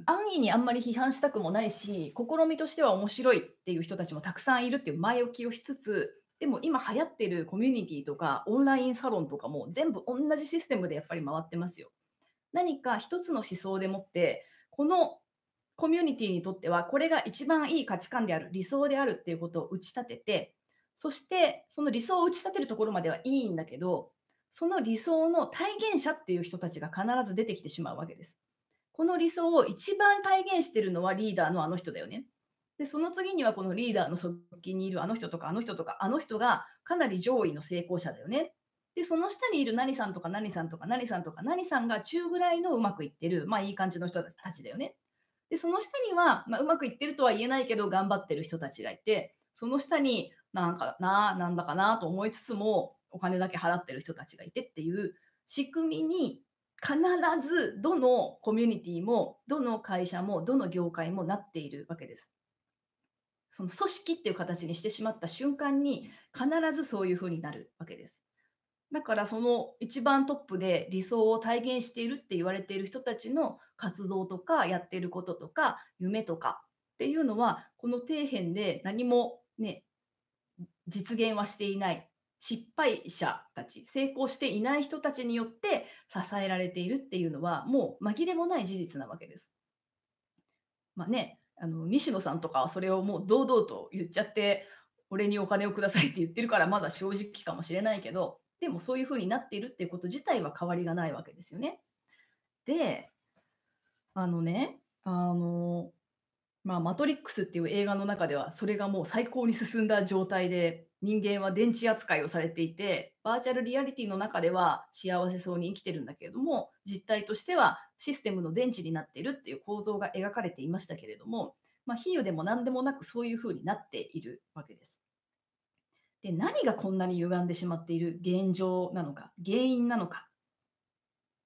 安易にあんまり批判したくもないし試みとしては面白いっていう人たちもたくさんいるっていう前置きをしつつでも今流行ってるコミュニティとかオンラインサロンとかも全部同じシステムでやっぱり回ってますよ。何か一つの思想でもってこのコミュニティにとってはこれが一番いい価値観である理想であるっていうことを打ち立ててそしてその理想を打ち立てるところまではいいんだけどその理想の体現者っていう人たちが必ず出てきてしまうわけです。この理想を一番体現してるのはリーダーのあの人だよね。でその次にはこのリーダーの側近にいるあの人とかあの人とかあの人がかなり上位の成功者だよね。でその下にいる何さんとか何さんとか何さんとか何さんが中ぐらいのうまくいってる、まあいい感じの人たちだよね。でその下には、まあ、うまくいってるとは言えないけど頑張ってる人たちがいてその下になんかななんだかなと思いつつもお金だけ払ってる人たちがいてっていう仕組みに必ずどのコミュニティもどの会社もどの業界もなっているわけです。その組織っていう形にしてしまった瞬間に必ずそういうふうになるわけです。だからその一番トップで理想を体現しているって言われている人たちの活動とかやっていることとか夢とかっていうのはこの底辺で何もね実現はしていない失敗者たち、成功していない人たちによって支えられているっていうのは、もう紛れもない事実なわけです。まあね、あの西野さんとかはそれをもう堂々と言っちゃって、俺にお金をくださいって言ってるから、まだ正直かもしれないけど、でもそういうふうになっているっていうこと自体は変わりがないわけですよね。で、あのね、あの、まあ、マトリックスっていう映画の中では、それがもう最高に進んだ状態で人間は電池扱いをされていてバーチャルリアリティの中では幸せそうに生きてるんだけれども実態としてはシステムの電池になっているっていう構造が描かれていましたけれども、まあ、比喩でも何でもなくそういうふうになっているわけです。で何がこんなに歪んでしまっている現状なのか原因なのか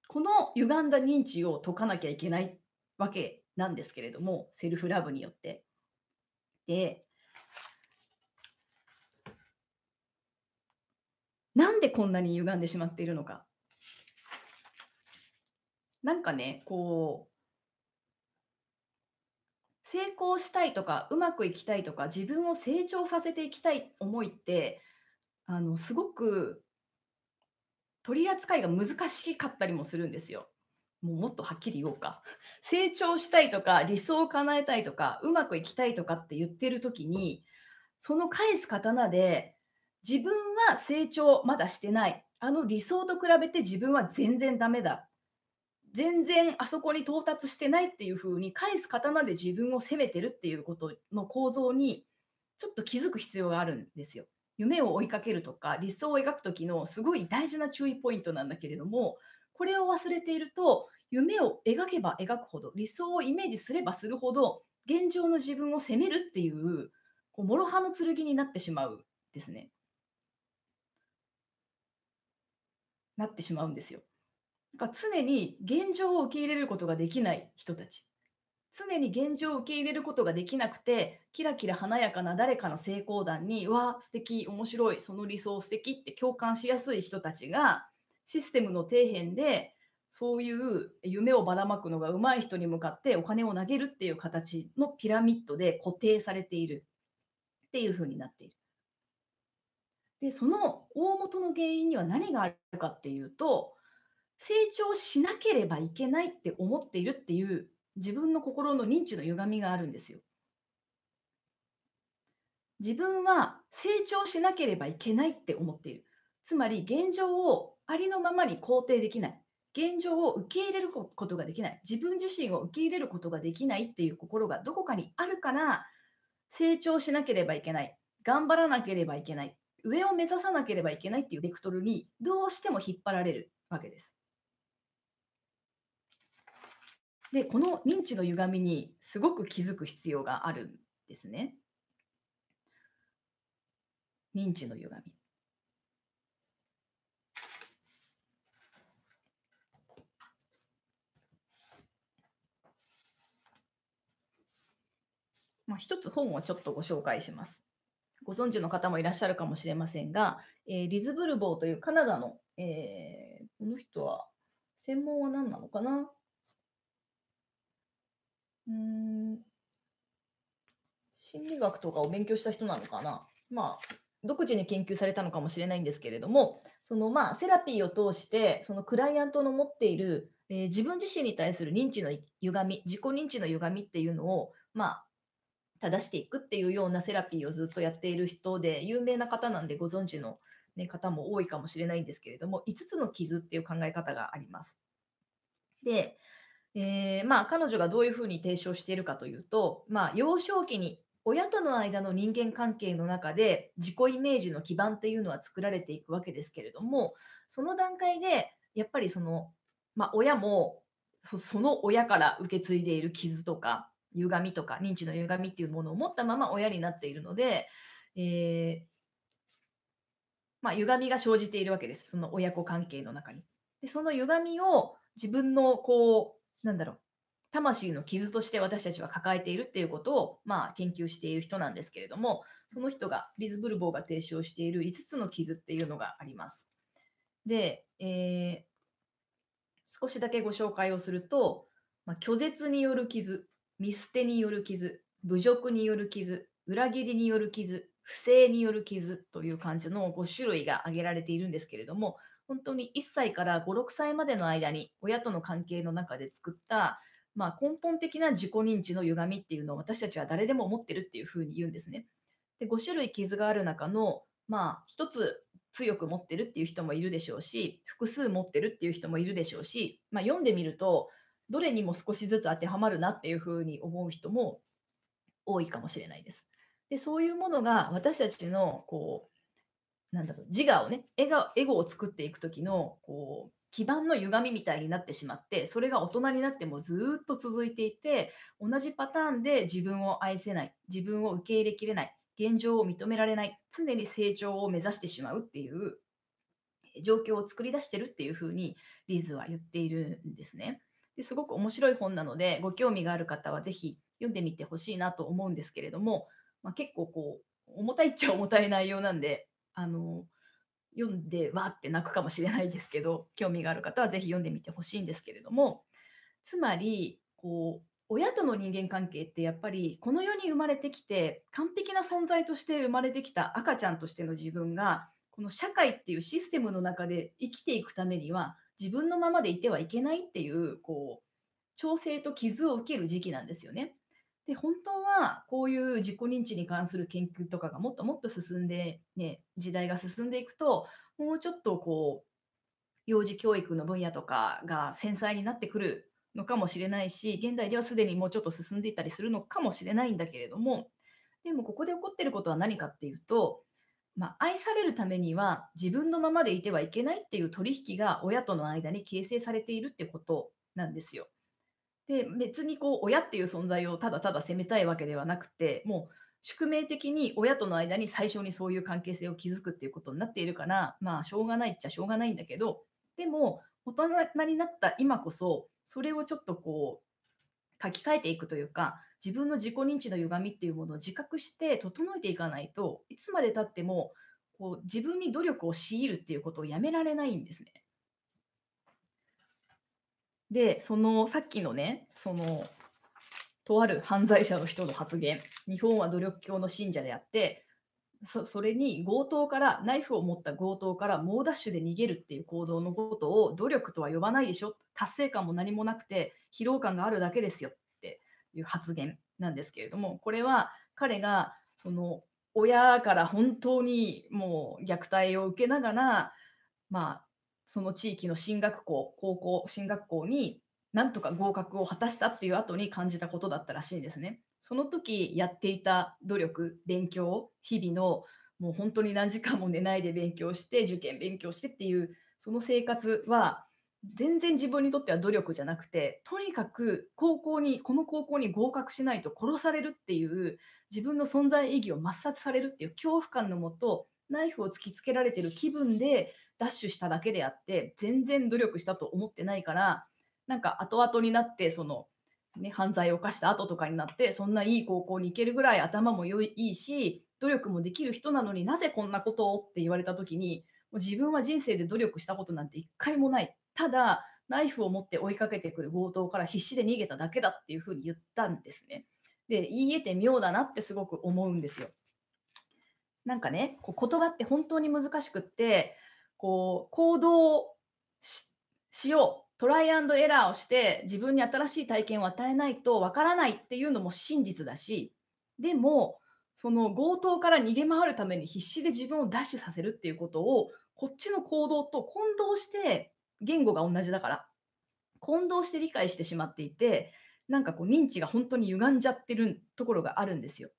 この歪んだ認知を解かなきゃいけないわけなんですけれどもセルフラブによって。でなんでこんなに歪んでしまっているのか。なんかね、こう、成功したいとか、うまくいきたいとか、自分を成長させていきたい思いって、あの、すごく取り扱いが難しかったりもするんですよ。もうもっとはっきり言おうか。成長したいとか、理想を叶えたいとか、うまくいきたいとかって言ってる時に、その返す刀で、自分は成長まだしてないあの理想と比べて自分は全然ダメだ全然あそこに到達してないっていう風に返す刀で自分を責めてるっていうことの構造にちょっと気づく必要があるんですよ。夢を追いかけるとか理想を描く時のすごい大事な注意ポイントなんだけれどもこれを忘れていると夢を描けば描くほど理想をイメージすればするほど現状の自分を責めるっていうこう諸刃の剣になってしまうですね。なってしまうんですよ。なんか常に現状を受け入れることができない人たち。常に現状を受け入れることができなくて、キラキラ華やかな誰かの成功談に、わあ、素敵、面白い、その理想素敵って共感しやすい人たちが、システムの底辺で、そういう夢をばらまくのが上手い人に向かってお金を投げるっていう形のピラミッドで固定されているっていうふうになっている。で、その大元の原因には何があるかっていうと、成長しなければいけないって思っているっていう自分の心の認知の歪みがあるんですよ。自分は成長しなければいけないって思っている。つまり現状をありのままに肯定できない。現状を受け入れることができない。自分自身を受け入れることができないっていう心がどこかにあるから、成長しなければいけない。頑張らなければいけない。上を目指さなければいけないっていうベクトルにどうしても引っ張られるわけです。でこの認知の歪みにすごく気づく必要があるんですね。認知の歪み。まあ、一つ本をちょっとご紹介します。ご存知の方もいらっしゃるかもしれませんが、えー、リズ・ブルボーというカナダの、えー、この人は、専門は何なのかなうん、心理学とかを勉強した人なのかなまあ、独自に研究されたのかもしれないんですけれども、そのまあ、セラピーを通して、そのクライアントの持っている、えー、自分自身に対する認知の歪み、自己認知の歪みっていうのを、まあ、正していくっていうようなセラピーをずっとやっている人で、有名な方なんでご存知の、ね、方も多いかもしれないんですけれども、5つの傷っていう考え方があります。で、えー、まあ、彼女がどういうふうに提唱しているかというと、まあ、幼少期に親との間の人間関係の中で自己イメージの基盤っていうのは作られていくわけですけれどもその段階でやっぱりその、まあ、親もその親から受け継いでいる傷とか歪みとか認知の歪みっていうものを持ったまま親になっているので、えー、まあ、歪みが生じているわけです。その親子関係の中に。で、その歪みを自分の、こう、なんだろう、魂の傷として私たちは抱えているっていうことを、まあ、研究している人なんですけれども、その人が、リズ・ブルボーが提唱している5つの傷っていうのがあります。で、えー、少しだけご紹介をすると、まあ、拒絶による傷、見捨てによる傷、侮辱による傷、裏切りによる傷、不正による傷という感じの5種類が挙げられているんですけれども、本当に1歳から5、6歳までの間に親との関係の中で作った、まあ、根本的な自己認知の歪みっていうのを私たちは誰でも持ってるっていうふうに言うんですね。で5種類傷がある中の、まあ、1つ強く持ってるっていう人もいるでしょうし複数持ってるっていう人もいるでしょうし、まあ、読んでみるとどれにも少しずつ当てはまるなっていうふうに思う人も多いかもしれないです。でそういうものが私たちのこうなんだろう自我をねエゴエゴを作っていく時のこう基盤の歪みみたいになってしまってそれが大人になってもずっと続いていて同じパターンで自分を愛せない自分を受け入れきれない現状を認められない常に成長を目指してしまうっていう状況を作り出してるっていうふうにリーズは言っているんですね。ですごく面白い本なので、ご興味がある方は是非読んでみてほしいなと思うんですけれども、まあ、結構こう、重たいっちゃ重たい内容なんで、あの読んでわーって泣くかもしれないですけど、興味がある方は是非読んでみてほしいんですけれども、つまり、こう、親との人間関係ってやっぱりこの世に生まれてきて完璧な存在として生まれてきた赤ちゃんとしての自分がこの社会っていうシステムの中で生きていくためには自分のままでいてはいけないっていうこう調整と傷を受ける時期なんですよね。で本当はこういう自己認知に関する研究とかがもっともっと進んで、ね、時代が進んでいくともうちょっとこう幼児教育の分野とかが繊細になってくるのかもしれないし現代ではすでにもうちょっと進んでいったりするのかもしれないんだけれどもでもここで起こってることは何かっていうとまあ、愛されるためには自分のままでいてはいけないっていう取引が親との間に形成されているってことなんですよ。で別にこう親っていう存在をただただ責めたいわけではなくてもう宿命的に親との間に最初にそういう関係性を築くっていうことになっているからまあしょうがないっちゃしょうがないんだけどでも大人になった今こそそれをちょっとこう書き換えていくというか自分の自己認知の歪みっていうものを自覚して整えていかないといつまでたってもこう自分に努力を強いるっていうことをやめられないんですね。でそのさっきのねそのとある犯罪者の人の発言日本は努力教の信者であってそそれに強盗からナイフを持った強盗から猛ダッシュで逃げるっていう行動のことを努力とは呼ばないでしょ達成感も何もなくて疲労感があるだけですよいう発言なんですけれどもこれは彼がその親から本当にもう虐待を受けながら、まあ、その地域の進学校高校進学校になんとか合格を果たしたっていう後に感じたことだったらしいんですね。その時やっていた努力勉強日々のもう本当に何時間も寝ないで勉強して受験勉強してっていうその生活は全然自分にとっては努力じゃなくて、とにかく高校に、この高校に合格しないと殺されるっていう、自分の存在意義を抹殺されるっていう恐怖感のもと、ナイフを突きつけられてる気分でダッシュしただけであって、全然努力したと思ってないから、なんか後々になって、その、ね、犯罪を犯した後とかになって、そんないい高校に行けるぐらい頭も良いいいし、努力もできる人なのになぜこんなことをって言われた時に、もう自分は人生で努力したことなんて一回もない。ただ、ナイフを持って追いかけてくる強盗から必死で逃げただけだっていうふうに言ったんですね。で、言い得て妙だなってすごく思うんですよ。なんかね、こう言葉って本当に難しくって、こう行動をしよう、トライアンドエラーをして自分に新しい体験を与えないとわからないっていうのも真実だし、でも、その強盗から逃げ回るために必死で自分をダッシュさせるっていうことをこっちの行動と混同して言語が同じだから、混同して理解してしまっていて、なんかこう認知が本当に歪んじゃってるところがあるんですよ。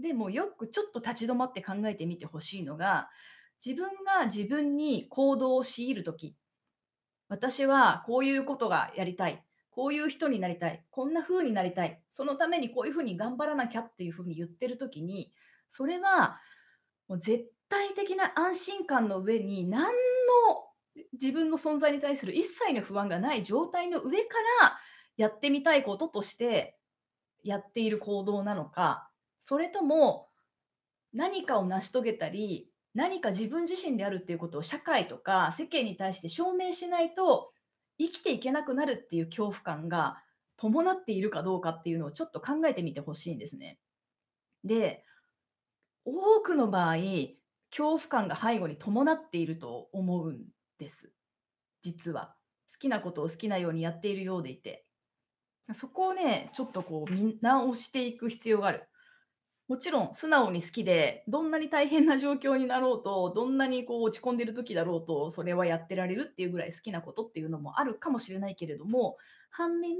でもよくちょっと立ち止まって考えてみてほしいのが、自分が自分に行動を強いる時。私はこういうことがやりたい。こういう人になりたい。こんな風になりたい。そのためにこういう風に頑張らなきゃっていう風に言ってる時に、それはもう絶対的な安心感の上に何の自分の存在に対する一切の不安がない状態の上からやってみたいこととしてやっている行動なのかそれとも何かを成し遂げたり何か自分自身であるっていうことを社会とか世間に対して証明しないと生きていけなくなるっていう恐怖感が伴っているかどうかっていうのをちょっと考えてみてほしいんですね。で多くの場合恐怖感が背後に伴っていると思うんです実は好きなことを好きなようにやっているようでいてそこをねちょっとこう見直していく必要があるもちろん素直に好きでどんなに大変な状況になろうとどんなにこう落ち込んでる時だろうとそれはやってられるっていうぐらい好きなことっていうのもあるかもしれないけれども反面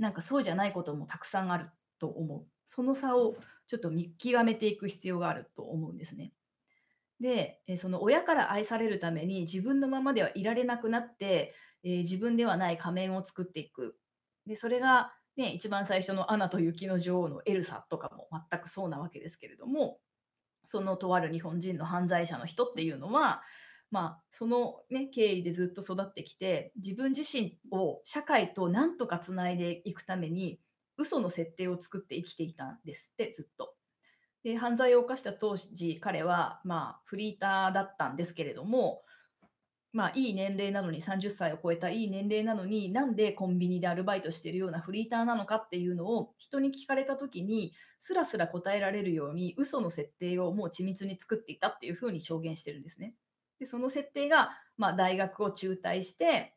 なんかそうじゃないこともたくさんあると思うその差をちょっと見極めていく必要があると思うんですね。で、その親から愛されるために自分のままではいられなくなって、えー、自分ではない仮面を作っていく。で、それが、ね、一番最初の「アナと雪の女王」のエルサとかも全くそうなわけですけれども、そのとある日本人の犯罪者の人っていうのは、まあ、その、ね、経緯でずっと育ってきて自分自身を社会となんとかつないでいくために嘘の設定を作って生きていたんですってずっと。で犯罪を犯した当時彼は、まあ、フリーターだったんですけれども、まあ、いい年齢なのに30歳を超えたいい年齢なのになんでコンビニでアルバイトしてるようなフリーターなのかっていうのを人に聞かれた時にすらすら答えられるように嘘の設定をもう緻密に作っていたっていうふうに証言してるんですね。でその設定が、まあ、大学を中退して、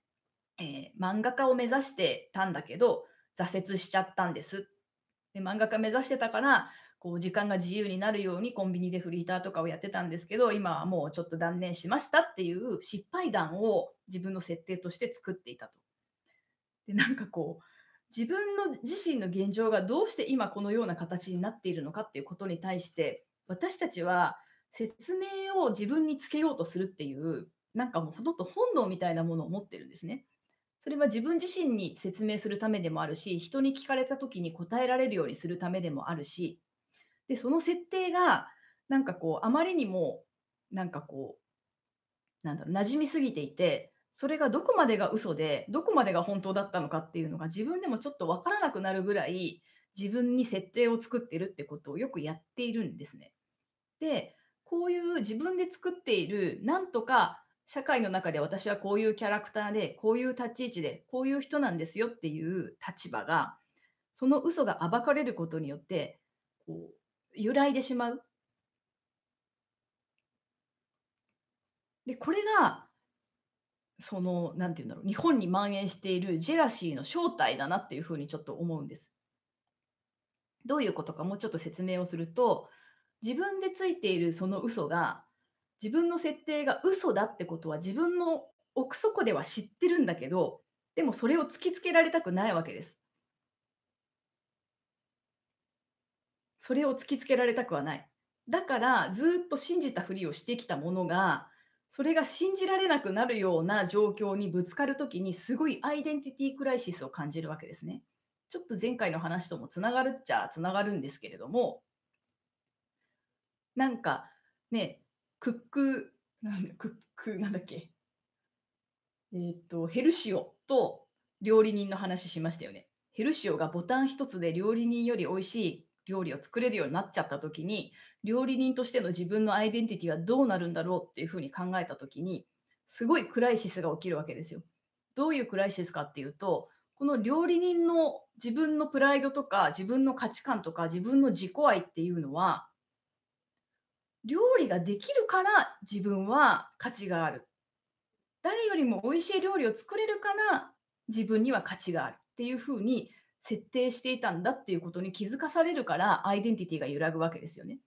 えー、漫画家を目指してたんだけど挫折しちゃったんですで漫画家目指してたからこう時間が自由になるようにコンビニでフリーターとかをやってたんですけど今はもうちょっと断念しましたっていう失敗談を自分の設定として作っていたと。でなんかこう自分の自身の現状がどうして今このような形になっているのかっていうことに対して私たちは説明を自分につけようとするっていうなんかもうほとんど本能みたいなものを持ってるんですね。それは自分自身に説明するためでもあるし人に聞かれた時に答えられるようにするためでもあるしでその設定がなんかこうあまりにもなんかこうなんだろう馴染みすぎていてそれがどこまでが嘘でどこまでが本当だったのかっていうのが自分でもちょっと分からなくなるぐらい自分に設定を作ってるってことをよくやっているんですね。でこういう自分で作っているなんとか社会の中で私はこういうキャラクターでこういう立ち位置でこういう人なんですよっていう立場がその嘘が暴かれることによってこう揺らいでしまう。でこれがそのなんていうんだろう日本に蔓延しているジェラシーの正体だなっていうふうにちょっと思うんです。どういうことかもうちょっと説明をすると自分でついているその嘘が自分の設定が嘘だってことは自分の奥底では知ってるんだけどでもそれを突きつけられたくないわけです。それを突きつけられたくはない。だからずっと信じたふりをしてきたものが、それが信じられなくなるような状況にぶつかるときに、すごいアイデンティティクライシスを感じるわけですね。ちょっと前回の話ともつながるっちゃつながるんですけれども、なんかね、クック、なんだ、クック、なんだっけ、えっ、と、ヘルシオと料理人の話しましたよね。ヘルシオがボタン一つで料理人より美味しい料理を作れるようになっちゃった時に料理人としての自分のアイデンティティはどうなるんだろうっていうふうに考えた時にすごいクライシスが起きるわけですよ。どういうクライシスかっていうとこの料理人の自分のプライドとか自分の価値観とか自分の自己愛っていうのは料理ができるから自分は価値がある誰よりも美味しい料理を作れるから自分には価値があるっていうふうに設定していたんだっていうことに気づかされるからアイデンティティが揺らぐわけですよね。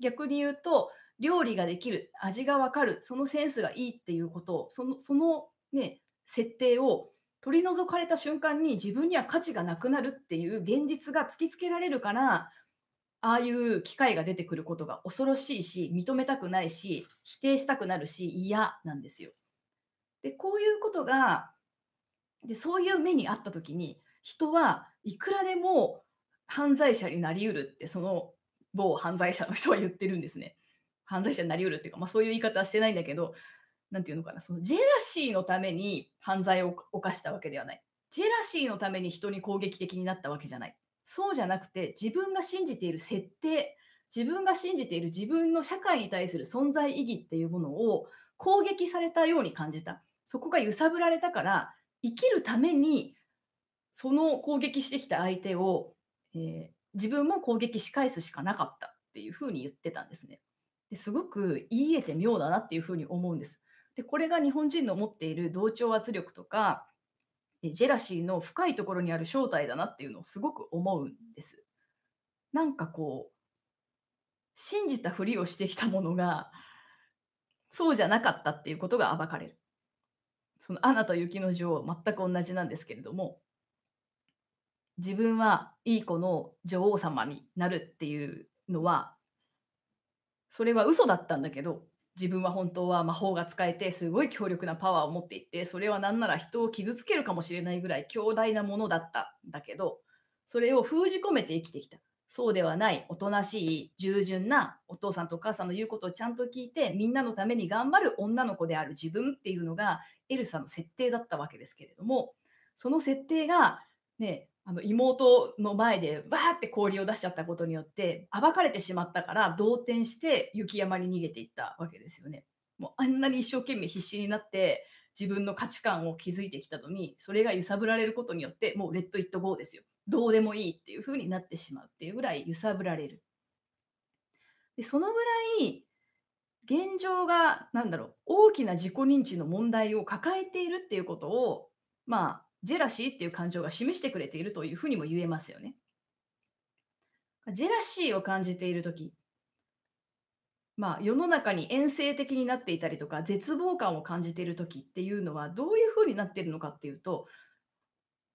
逆に言うと料理ができる味がわかるそのセンスがいいっていうことをそのその、ね、設定を取り除かれた瞬間に自分には価値がなくなるっていう現実が突きつけられるからああいう機会が出てくることが恐ろしいし認めたくないし否定したくなるし嫌なんですよ。でこういうことがでそういう目にあった時に人はいくらでも犯罪者になりうるってその某犯罪者の人は言ってるんですね。犯罪者になりうるっていうか、まあ、そういう言い方はしてないんだけど何て言うのかなそのジェラシーのために犯罪を犯したわけではない。ジェラシーのために人に攻撃的になったわけじゃない。そうじゃなくて自分が信じている設定自分が信じている自分の社会に対する存在意義っていうものを攻撃されたように感じたそこが揺さぶられたから生きるためにその攻撃してきた相手を、えー、自分も攻撃し返すしかなかったっていうふうに言ってたんですね。ですごく言い得て妙だなっていうふうに思うんです。でこれが日本人の持っている同調圧力とかジェラシーの深いところにある正体だなっていうのをすごく思うんです。なんかこう信じたふりをしてきたものがそうじゃなかったっていうことが暴かれる。そのアナと雪の女王全く同じなんですけれども自分はいい子の女王様になるっていうのはそれは嘘だったんだけど自分は本当は魔法が使えてすごい強力なパワーを持っていてそれは何なら人を傷つけるかもしれないぐらい強大なものだったんだけどそれを封じ込めて生きてきたそうではないおとなしい従順なお父さんとお母さんの言うことをちゃんと聞いてみんなのために頑張る女の子である自分っていうのがエルサの設定だったわけですけれどもその設定がねあの妹の前でわーって氷を出しちゃったことによって暴かれてしまったから動転して雪山に逃げていったわけですよね。もうあんなに一生懸命必死になって自分の価値観を築いてきたのにそれが揺さぶられることによってもうレッド・イット・ゴーですよ。どうでもいいっていう風になってしまうっていうぐらい揺さぶられる。でそのぐらい現状が何だろう大きな自己認知の問題を抱えているっていうことをまあジェラシーっていう感情が示してくれているというふうにも言えますよね。ジェラシーを感じている時まあ、世の中に遠征的になっていたりとか絶望感を感じている時っていうのはどういうふうになっているのかっていうと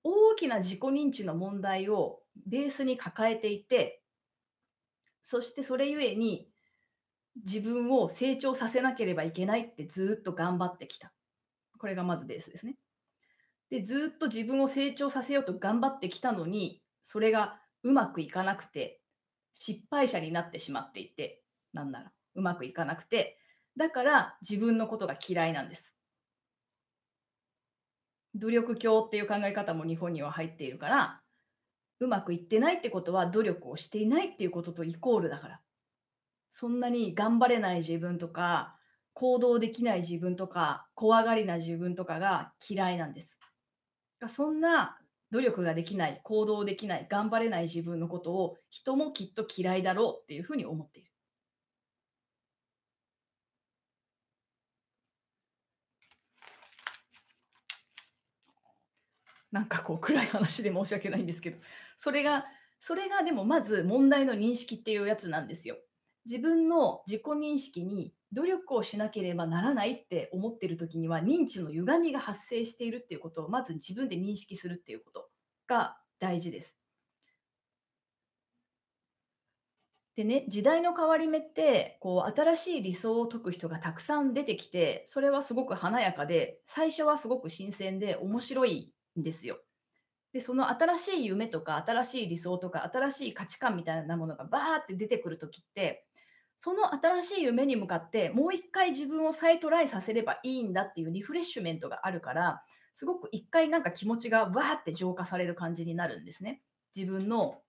大きな自己認知の問題をベースに抱えていてそしてそれゆえに自分を成長させなければいけないってずっと頑張ってきたこれがまずベースですねで、ずっと自分を成長させようと頑張ってきたのに、それがうまくいかなくて、失敗者になってしまっていて、なんならうまくいかなくて、だから自分のことが嫌いなんです。努力教っていう考え方も日本には入っているから、うまくいってないってことは努力をしていないっていうこととイコールだから。そんなに頑張れない自分とか、行動できない自分とか、怖がりな自分とかが嫌いなんです。そんな努力ができない、行動できない、頑張れない自分のことを人もきっと嫌いだろうっていうふうに思っている。なんかこう暗い話で申し訳ないんですけど、それが、それがでもまず問題の認識っていうやつなんですよ。自分の自己認識に努力をしなければならないって思ってる時には認知の歪みが発生しているっていうことをまず自分で認識するっていうことが大事です。でね時代の変わり目ってこう新しい理想を解く人がたくさん出てきてそれはすごく華やかで最初はすごく新鮮で面白いんですよ。でその新しい夢とか新しい理想とか新しい価値観みたいなものがバーって出てくる時ってその新しい夢に向かってもう一回自分を再トライさせればいいんだっていうリフレッシュメントがあるからすごく一回なんか気持ちがわーって浄化される感じになるんですね。自分の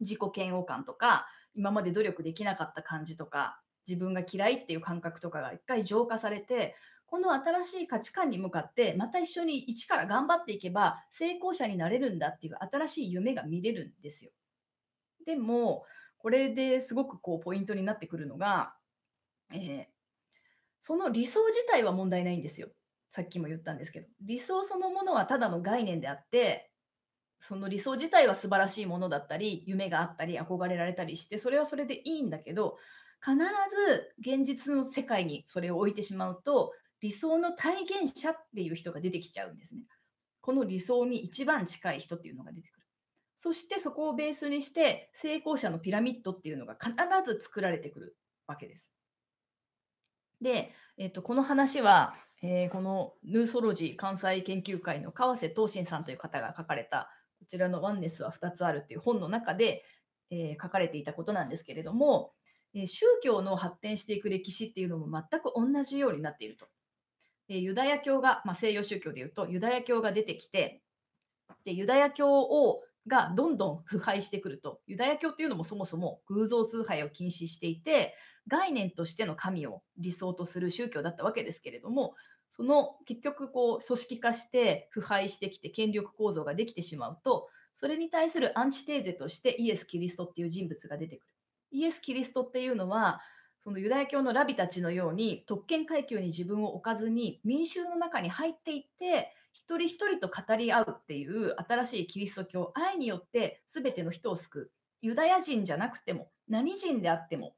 自己嫌悪感とか今まで努力できなかった感じとか自分が嫌いっていう感覚とかが一回浄化されてこの新しい価値観に向かってまた一緒に一から頑張っていけば成功者になれるんだっていう新しい夢が見れるんですよ。でもこれですごくこうポイントになってくるのが、えー、その理想自体は問題ないんですよ。さっきも言ったんですけど理想そのものはただの概念であってその理想自体は素晴らしいものだったり夢があったり憧れられたりしてそれはそれでいいんだけど必ず現実の世界にそれを置いてしまうと理想の体現者っていう人が出てきちゃうんですね。この理想に一番近い人っていうのが出てくる。そしてそこをベースにして成功者のピラミッドっていうのが必ず作られてくるわけです。で、えっと、この話は、えー、このヌーソロジー関西研究会の川瀬東進さんという方が書かれたこちらの「ワンネスは2つある」っていう本の中で、えー、書かれていたことなんですけれども、えー、宗教の発展していく歴史っていうのも全く同じようになっていると。えユダヤ教が、まあ、西洋宗教でいうとユダヤ教が出てきてでユダヤ教をがどんどん腐敗してくるとユダヤ教っていうのもそもそも偶像崇拝を禁止していて概念としての神を理想とする宗教だったわけですけれどもその結局こう組織化して腐敗してきて権力構造ができてしまうとそれに対するアンチテーゼとしてイエス・キリストっていう人物が出てくる。イエス・キリストっていうのはそのユダヤ教のラビたちのように特権階級に自分を置かずに民衆の中に入っていって一人一人と語り合うっていう新しいキリスト教愛によって全ての人を救うユダヤ人じゃなくても何人であっても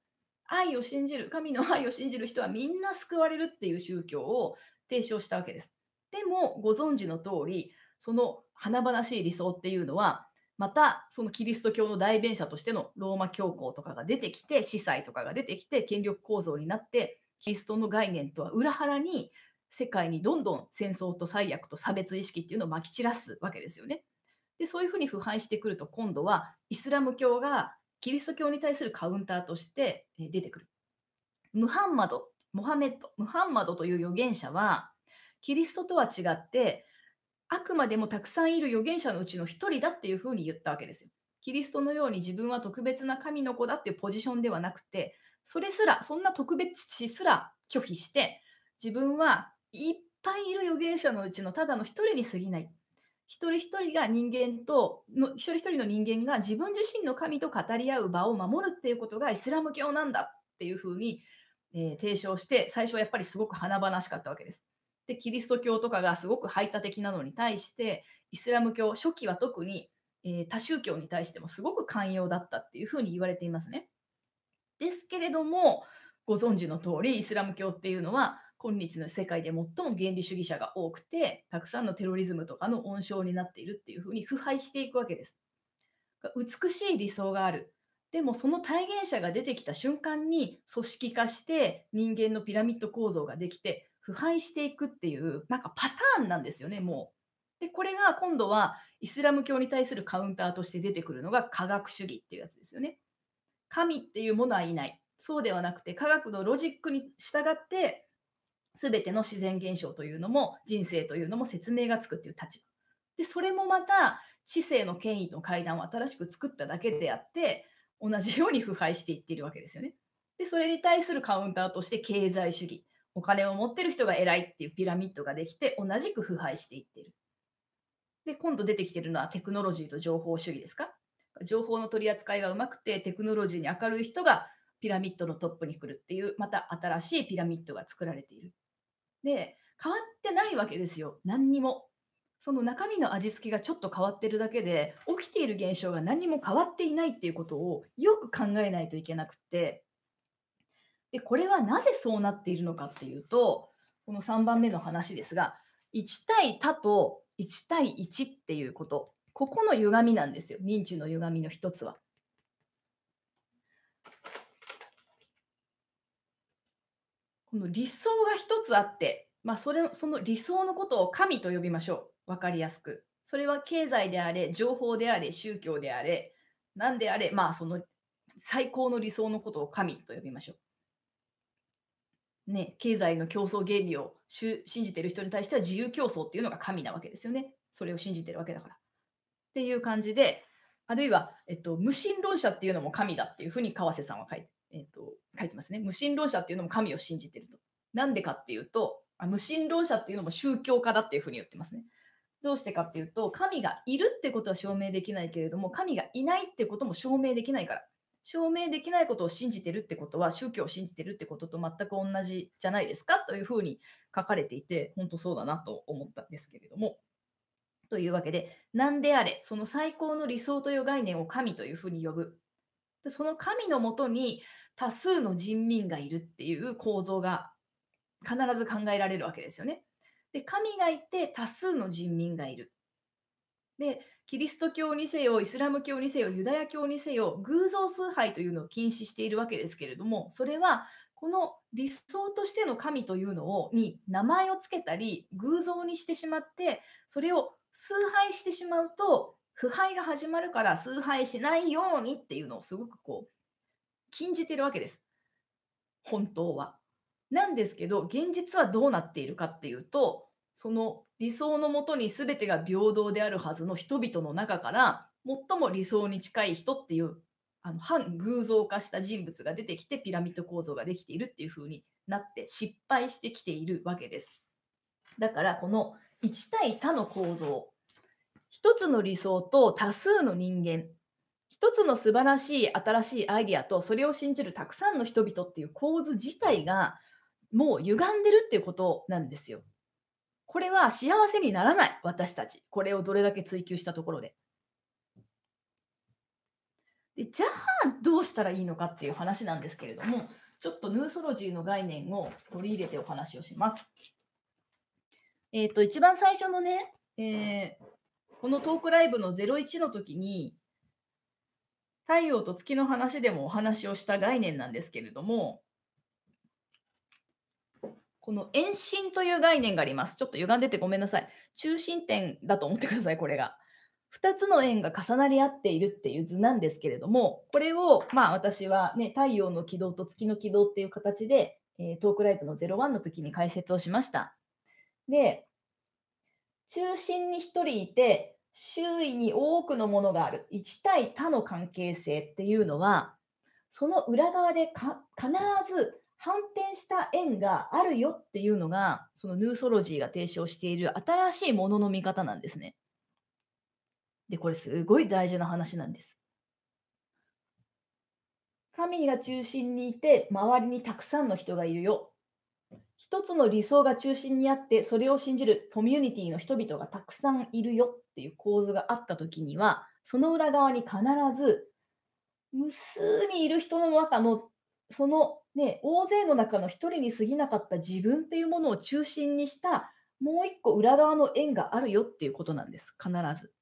愛を信じる神の愛を信じる人はみんな救われるっていう宗教を提唱したわけです。でもご存知の通りその華々しい理想っていうのはまたそのキリスト教の代弁者としてのローマ教皇とかが出てきて司祭とかが出てきて権力構造になってキリストの概念とは裏腹に世界にどんどん戦争と最悪と差別意識っていうのをまき散らすわけですよね。でそういうふうに腐敗してくると今度はイスラム教がキリスト教に対するカウンターとして出てくる。ムハンマド、モハメッド、ムハンマドという預言者はキリストとは違ってあくまでもたくさんいる預言者のうちの一人だっていうふうに言ったわけですよ。キリストのように自分は特別な神の子だっていうポジションではなくてそれすらそんな特別視すら拒否して自分はいっぱいいる預言者のうちのただの一人に過ぎない。一人一人が人間との、一人一人の人間が自分自身の神と語り合う場を守るっていうことがイスラム教なんだっていうふうに、えー、提唱して、最初はやっぱりすごく華々しかったわけです。で、キリスト教とかがすごく排他的なのに対して、イスラム教初期は特に、えー、多宗教に対してもすごく寛容だったっていうふうに言われていますね。ですけれども、ご存知の通り、イスラム教っていうのは、今日の世界で最も原理主義者が多くて、たくさんのテロリズムとかの温床になっているっていうふうに腐敗していくわけです。美しい理想がある。でもその体現者が出てきた瞬間に組織化して人間のピラミッド構造ができて腐敗していくっていうなんかパターンなんですよねもう。でこれが今度はイスラム教に対するカウンターとして出てくるのが科学主義っていうやつですよね。神っていうものはいない。そうではなくて科学のロジックに従って全ての自然現象というのも人生というのも説明がつくっていう立場。で、それもまた知性の権威の階段を新しく作っただけであって、同じように腐敗していっているわけですよね。で、それに対するカウンターとして経済主義。お金を持ってる人が偉いっていうピラミッドができて、同じく腐敗していっている。で、今度出てきてるのはテクノロジーと情報主義ですか情報の取り扱いがうまくて、テクノロジーに明るい人がピラミッドのトップに来るっていう、また新しいピラミッドが作られている。で変わってないわけですよ何にもその中身の味付けがちょっと変わってるだけで起きている現象が何も変わっていないっていうことをよく考えないといけなくてでこれはなぜそうなっているのかっていうとこの3番目の話ですが1対他と1対1っていうことここの歪みなんですよ認知の歪みの一つは。この理想が一つあって、まあ、それその理想のことを神と呼びましょう。分かりやすく。それは経済であれ、情報であれ、宗教であれ、何であれ、まあ、その最高の理想のことを神と呼びましょう。ね、経済の競争原理を信じている人に対しては自由競争っていうのが神なわけですよね。それを信じてるわけだから。っていう感じで、あるいは、えっと、無神論者っていうのも神だっていうふうに川瀬さんは書いてえっ、ー、と、書いてますね。無神論者っていうのも神を信じてると。なんでかっていうと、あ無神論者っていうのも宗教家だっていうふうに言ってますね。どうしてかっていうと、神がいるってことは証明できないけれども、神がいないってことも証明できないから。証明できないことを信じてるってことは、宗教を信じてるってことと全く同じじゃないですかというふうに書かれていて、本当そうだなと思ったんですけれども。というわけで、何であれ、その最高の理想という概念を神というふうに呼ぶ。でその神のもとに多数の人民がいるっていう構造が必ず考えられるわけですよね。で神がいて多数の人民がいる。でキリスト教にせよイスラム教にせよユダヤ教にせよ偶像崇拝というのを禁止しているわけですけれどもそれはこの理想としての神というのをに名前を付けたり偶像にしてしまってそれを崇拝してしまうと腐敗が始まるから崇拝しないようにっていうのをすごくこう禁じてるわけです。本当は。なんですけど、現実はどうなっているかっていうと、その理想のもとに全てが平等であるはずの人々の中から、最も理想に近い人っていうあの反偶像化した人物が出てきてピラミッド構造ができているっていう風になって失敗してきているわけです。だからこの1対他の構造1つの理想と多数の人間一つの素晴らしい新しいアイディアとそれを信じるたくさんの人々っていう構図自体がもう歪んでるっていうことなんですよ。これは幸せにならない私たちこれをどれだけ追求したところで。でじゃあどうしたらいいのかっていう話なんですけれどもちょっとヌーソロジーの概念を取り入れてお話をします。えっ、ー、と一番最初のね、えー、このトークライブの01の時に太陽と月の話でもお話をした概念なんですけれども、この遠心という概念があります。ちょっと歪んでてごめんなさい。中心点だと思ってください、これが。2つの円が重なり合っているっていう図なんですけれども、これを、まあ、私は、ね、太陽の軌道と月の軌道っていう形で、えー、トークライブの01の時に解説をしました。で、中心に1人いて、周囲に多くのものがある1対他の関係性っていうのはその裏側で必ず反転した縁があるよっていうのがそのヌーソロジーが提唱している新しいものの見方なんですね。でこれすごい大事な話なんです。神が中心にいて周りにたくさんの人がいるよ一つの理想が中心にあって、それを信じるコミュニティの人々がたくさんいるよっていう構図があった時には、その裏側に必ず、無数にいる人の中の、そのね、大勢の中の一人に過ぎなかった自分っていうものを中心にした、もう一個裏側の縁があるよっていうことなんです、必ず。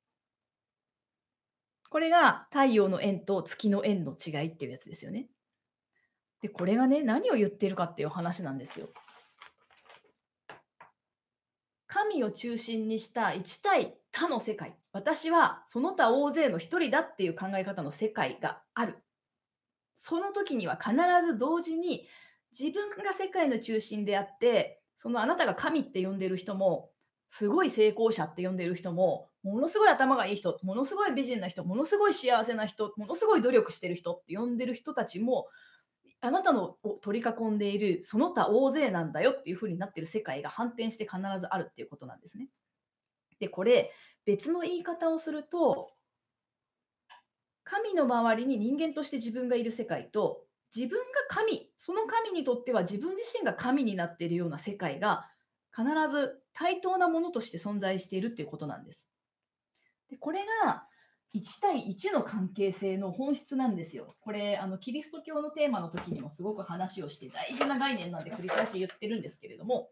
これが太陽の縁と月の縁の違いっていうやつですよね。で、これがね、何を言ってるかっていう話なんですよ。神を中心にした1対他の世界。私はその他大勢の一人だっていう考え方の世界がある。その時には必ず同時に自分が世界の中心であって、そのあなたが神って呼んでる人も、すごい成功者って呼んでる人も、ものすごい頭がいい人、ものすごい美人な人、ものすごい幸せな人、ものすごい努力してる人って呼んでる人たちも、あなたのを取り囲んでいるその他大勢なんだよっていうふうになってる世界が反転して必ずあるっていうことなんですね。でこれ別の言い方をすると神の周りに人間として自分がいる世界と自分が神その神にとっては自分自身が神になっているような世界が必ず対等なものとして存在しているっていうことなんです。でこれが1対1の関係性の本質なんですよ。これ、あの、キリスト教のテーマの時にもすごく話をして、大事な概念なんで繰り返し言ってるんですけれども、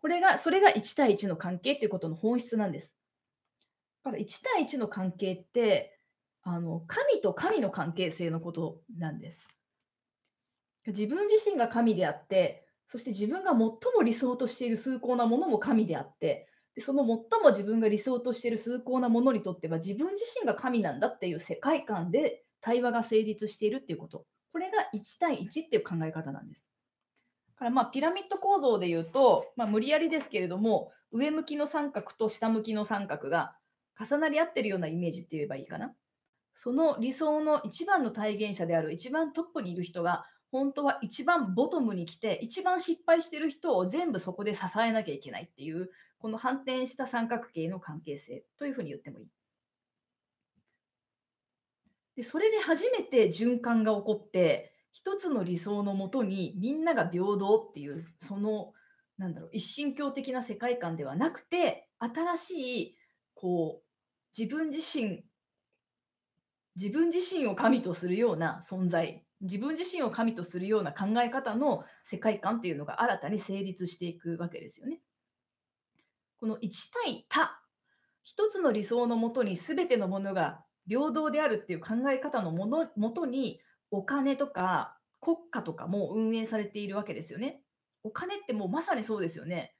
これが、それが1対1の関係っていうことの本質なんです。だから1対1の関係って、あの、神と神の関係性のことなんです。自分自身が神であって、そして自分が最も理想としている崇高なものも神であって、でその最も自分が理想としている崇高なものにとっては自分自身が神なんだっていう世界観で対話が成立しているっていうことこれが1対1っていう考え方なんです。だからまあピラミッド構造で言うと、まあ、無理やりですけれども上向きの三角と下向きの三角が重なり合ってるようなイメージって言えばいいかな。その理想の一番の体現者である一番トップにいる人が本当は一番ボトムに来て一番失敗してる人を全部そこで支えなきゃいけないっていうこの反転した三角形の関係性というふうに言ってもいい。でそれで初めて循環が起こって一つの理想のもとにみんなが平等っていうそのなんだろう一神教的な世界観ではなくて新しいこう自分自身自分自身を神とするような存在自分自身を神とするような考え方の世界観っていうのが新たに成立していくわけですよね。この一対多、一つの理想のもとに全てのものが平等であるっていう考え方のものもとにお金とか国家とかも運営されているわけですよね。お金ってもうまさにそうですよね。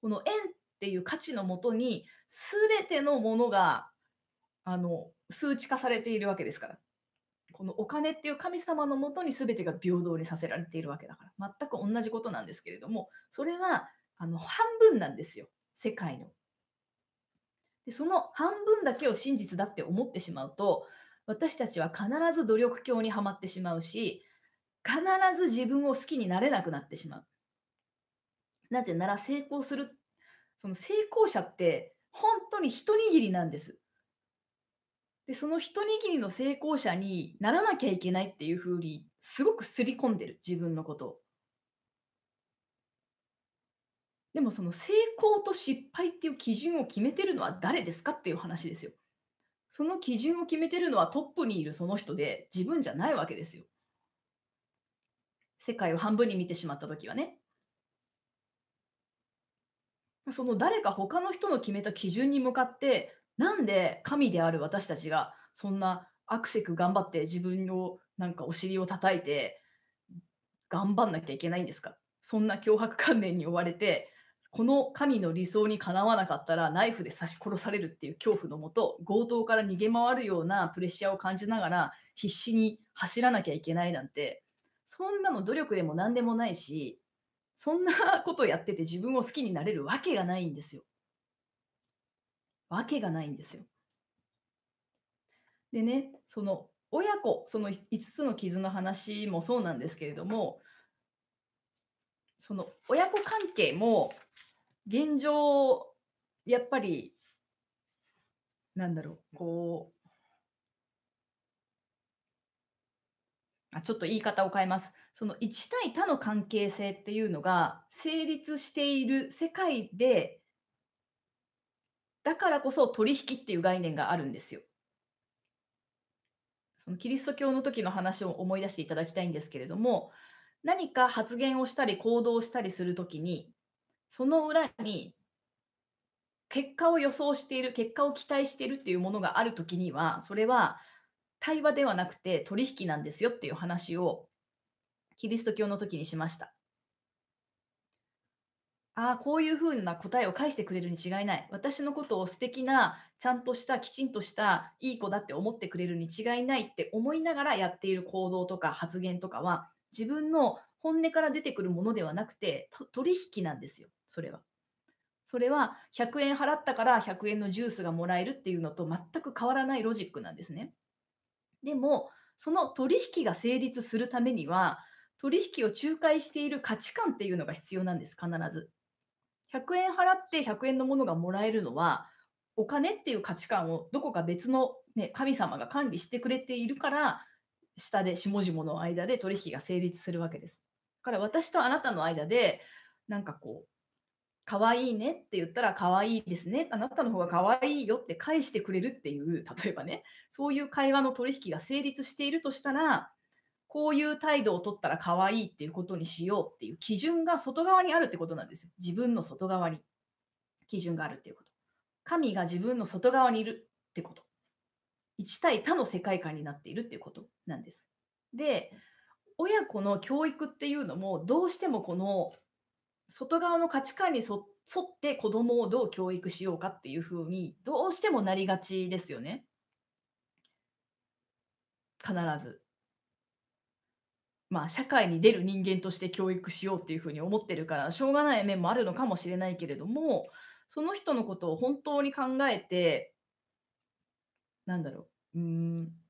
この円っていう価値のもとに全てのものがあの数値化されているわけですから。このお金っていう神様のもとに全てが平等にさせられているわけだから全く同じことなんですけれどもそれはあの半分なんですよ世界の。でその半分だけを真実だって思ってしまうと私たちは必ず努力狂にはまってしまうし必ず自分を好きになれなくなってしまう。なぜなら成功するその成功者って本当に一握りなんです。でその一握りの成功者にならなきゃいけないっていうふうにすごくすり込んでる自分のことを。でもその成功と失敗っていう基準を決めてるのは誰ですかっていう話ですよ。その基準を決めてるのはトップにいるその人で自分じゃないわけですよ。世界を半分に見てしまった時はね。その誰か他の人の決めた基準に向かってなんで神である私たちがそんなアクセク頑張って自分のなんかお尻を叩いて頑張んなきゃいけないんですかそんな脅迫観念に追われてこの神の理想にかなわなかったらナイフで刺し殺されるっていう恐怖のもと強盗から逃げ回るようなプレッシャーを感じながら必死に走らなきゃいけないなんてそんなの努力でも何でもないしそんなことやってて自分を好きになれるわけがないんですよ。わけがないんですよ。でねその親子その5つの傷の話もそうなんですけれどもその親子関係も現状やっぱりなんだろうこうあちょっと言い方を変えますその一対他の関係性っていうのが成立している世界でだからこそ取引っていう概念があるんですよ。そのキリスト教の時の話を思い出していただきたいんですけれども何か発言をしたり行動したりする時にその裏に結果を予想している結果を期待しているっていうものがある時にはそれは対話ではなくて取引なんですよっていう話をキリスト教の時にしました。ああこういうふうな答えを返してくれるに違いない私のことを素敵なちゃんとしたきちんとしたいい子だって思ってくれるに違いないって思いながらやっている行動とか発言とかは自分の本音から出てくるものではなくて、取引なんですよ、それは。それは100円払ったから100円のジュースがもらえるっていうのと全く変わらないロジックなんですね。でも、その取引が成立するためには、取引を仲介している価値観っていうのが必要なんです、必ず。100円払って100円のものがもらえるのは、お金っていう価値観をどこか別の、ね、神様が管理してくれているから、下で下々の間で取引が成立するわけです。から私とあなたの間で、なんかこう、可愛いねって言ったら可愛いですね。あなたの方が可愛いよって返してくれるっていう、例えばね、そういう会話の取引が成立しているとしたら、こういう態度を取ったら可愛いっていうことにしようっていう基準が外側にあるってことなんですよ。自分の外側に基準があるっていうこと。神が自分の外側にいるってこと。1対他の世界観になっているっていうことなんです。で、親子の教育っていうのもどうしてもこの外側の価値観に沿って子供をどう教育しようかっていうふうにどうしてもなりがちですよね。必ず。まあ社会に出る人間として教育しようっていうふうに思ってるからしょうがない面もあるのかもしれないけれどもその人のことを本当に考えてなんだろううん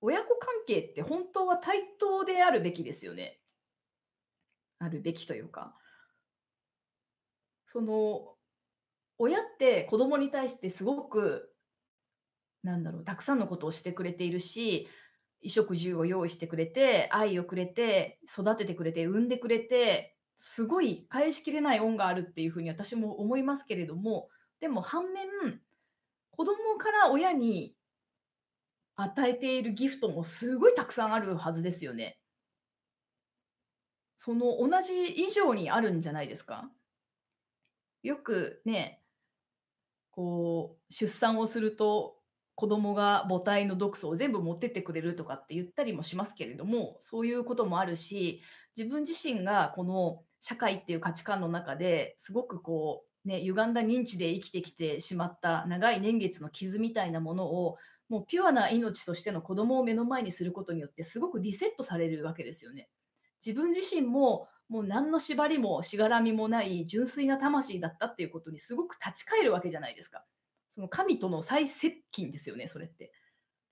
親子関係って本当は対等であるべきですよね。あるべきというか。その親って子供に対してすごくなんだろうたくさんのことをしてくれているし衣食住を用意してくれて愛をくれて育ててくれて産んでくれてすごい返しきれない恩があるっていうふうに私も思いますけれどもでも反面子供から親に与えているギフトもすごいたくさんあるはずですよね。その同じ以上にあるんじゃないですかよくねこう出産をすると子供が母体の毒素を全部持ってってくれるとかって言ったりもしますけれどもそういうこともあるし自分自身がこの社会っていう価値観の中ですごくこうね歪んだ認知で生きてきてしまった長い年月の傷みたいなものをもうピュアな命としての子供を目の前にすることによってすごくリセットされるわけですよね。自分自身ももう何の縛りもしがらみもない純粋な魂だったっていうことにすごく立ち返るわけじゃないですか。その神との再接近ですよね、それって。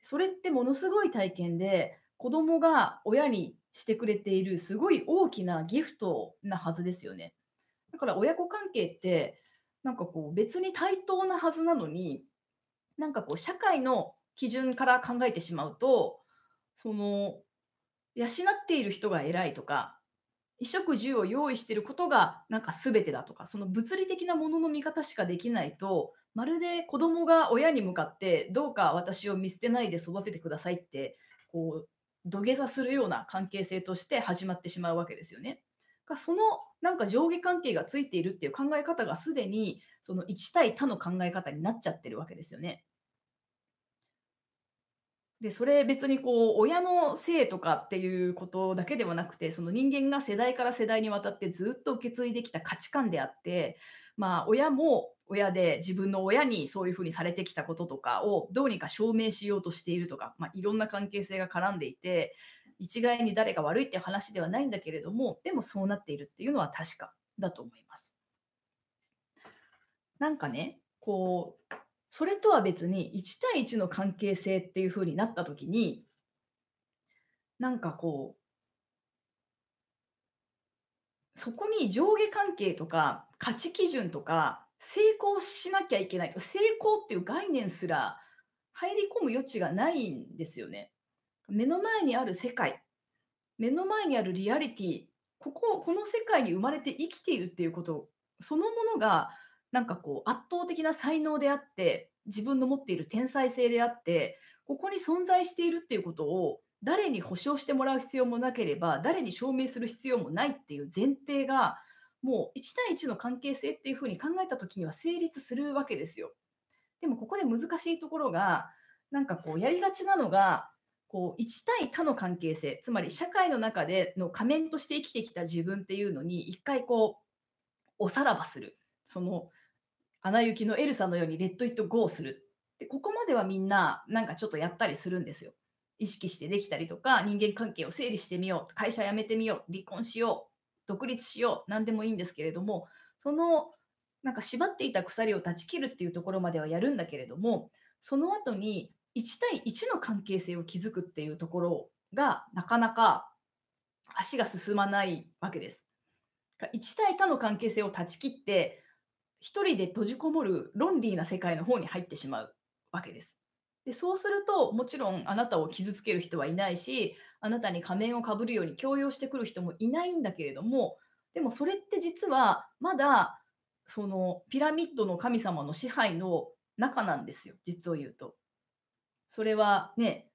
それってものすごい体験で、子供が親にしてくれているすごい大きなギフトなはずですよね。だから親子関係ってなんかこう別に対等なはずなのになんかこう社会の基準から考えてしまうとその養っている人が偉いとか衣食住を用意していることがなんか全てだとかその物理的なものの見方しかできないとまるで子供が親に向かってどうか私を見捨てないで育ててくださいってこう土下座するような関係性として始まってしまうわけですよね。そのなんか上下関係がついているっていう考え方がすでにその1対他の考え方になっちゃってるわけですよね。でそれ別にこう親のせいとかっていうことだけではなくてその人間が世代から世代にわたってずっと受け継いできた価値観であって、まあ、親も親で自分の親にそういうふうにされてきたこととかをどうにか証明しようとしているとか、まあ、いろんな関係性が絡んでいて一概に誰が悪いって話ではないんだけれどもでもそうなっているっていうのは確かだと思います。なんかねこうそれとは別に1対1の関係性っていう風になった時になんかこうそこに上下関係とか価値基準とか成功しなきゃいけないと成功っていう概念すら入り込む余地がないんですよね。目の前にある世界目の前にあるリアリティこここの世界に生まれて生きているっていうことそのものがなんかこう圧倒的な才能であって自分の持っている天才性であってここに存在しているっていうことを誰に保証してもらう必要もなければ誰に証明する必要もないっていう前提がもう1対1の関係性っていうふうに考えた時には成立するわけですよ。でもここで難しいところがなんかこうやりがちなのがこう1対他の関係性つまり社会の中での仮面として生きてきた自分っていうのに一回こうおさらばするそのアナ雪のエルサのようにレッド・イット・ゴーする。で、ここまではみんな、なんかちょっとやったりするんですよ。意識してできたりとか、人間関係を整理してみよう、会社辞めてみよう、離婚しよう、独立しよう、何でもいいんですけれども、その、なんか縛っていた鎖を断ち切るっていうところまではやるんだけれども、その後に1対1の関係性を築くっていうところが、なかなか足が進まないわけです。1対他の関係性を断ち切って、一人で閉じこもるロンリーな世界の方に入ってしまうわけです。でそうするともちろんあなたを傷つける人はいないしあなたに仮面をかぶるように強要してくる人もいないんだけれどもでもそれって実はまだそのピラミッドの神様の支配の中なんですよ実を言うと。それはね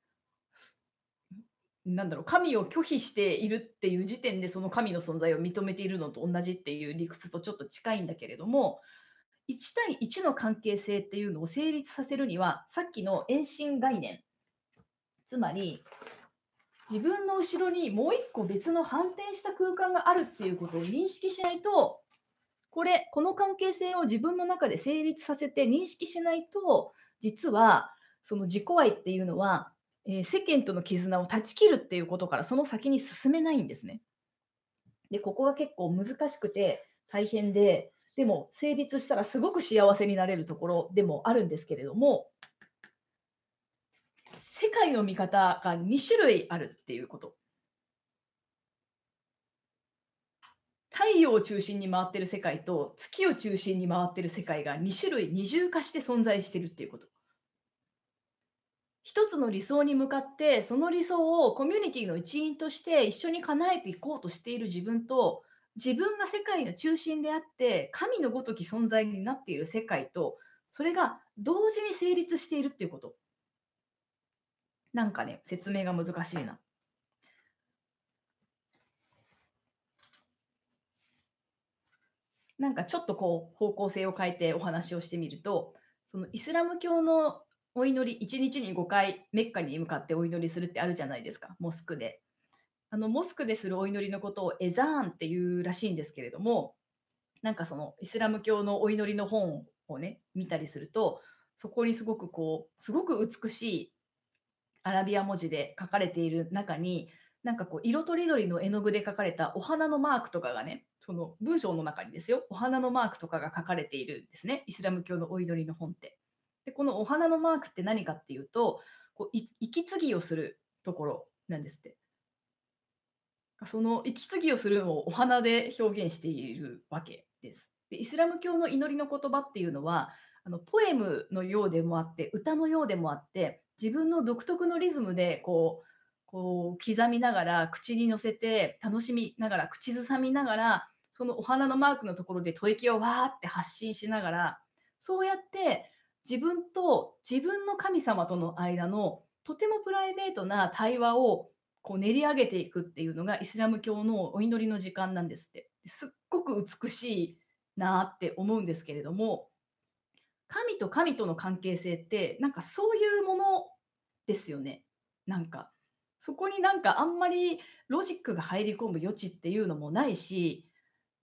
なんだろう神を拒否しているっていう時点でその神の存在を認めているのと同じっていう理屈とちょっと近いんだけれども1対1の関係性っていうのを成立させるには、さっきの遠心概念、つまり、自分の後ろにもう一個別の反転した空間があるっていうことを認識しないと、これ、この関係性を自分の中で成立させて認識しないと、実は、その自己愛っていうのは、えー、世間との絆を断ち切るっていうことから、その先に進めないんですね。で、ここが結構難しくて大変で、でも成立したらすごく幸せになれるところでもあるんですけれども世界の見方が2種類あるっていうこと。太陽を中心に回ってる世界と月を中心に回ってる世界が2種類二重化して存在してるっていうこと。一つの理想に向かってその理想をコミュニティの一員として一緒に叶えていこうとしている自分と自分が世界の中心であって神のごとき存在になっている世界とそれが同時に成立しているっていうことなんかね説明が難しいななんかちょっとこう方向性を変えてお話をしてみるとそのイスラム教のお祈り1日に5回メッカに向かってお祈りするってあるじゃないですかモスクであのモスクでするお祈りのことをエザーンっていうらしいんですけれどもなんかそのイスラム教のお祈りの本をね見たりするとそこにすごくこうすごく美しいアラビア文字で書かれている中になんかこう色とりどりの絵の具で書かれたお花のマークとかがねその文章の中にですよお花のマークとかが書かれているんですねイスラム教のお祈りの本って。でこのお花のマークって何かっていうとこう息継ぎをするところなんですって。その息継ぎをするのをお花で表現しているわけです。でイスラム教の祈りの言葉っていうのはあのポエムのようでもあって歌のようでもあって自分の独特のリズムでこうこう刻みながら口にのせて楽しみながら口ずさみながらそのお花のマークのところで吐息をわーって発信しながらそうやって自分と自分の神様との間のとてもプライベートな対話をこう練り上げていくっていうのがイスラム教のお祈りの時間なんですって。すっごく美しいなって思うんですけれども神と神との関係性ってなんかそういうものですよねなんかそこになんかあんまりロジックが入り込む余地っていうのもないし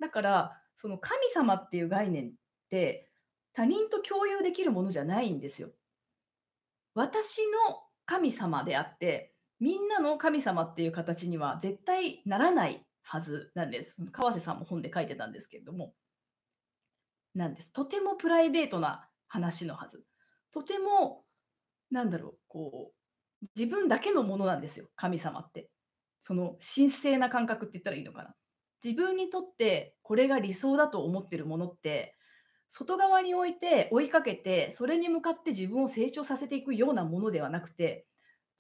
だからその神様っていう概念って他人と共有できるものじゃないんですよ。私の神様であってみんなの神様っていう形には絶対ならないはずなんです。川瀬さんも本で書いてたんですけれども。なんです。とてもプライベートな話のはず。とても、なんだろう、こう、自分だけのものなんですよ、神様って。その神聖な感覚って言ったらいいのかな。自分にとってこれが理想だと思ってるものって外側に置いて追いかけてそれに向かって自分を成長させていくようなものではなくて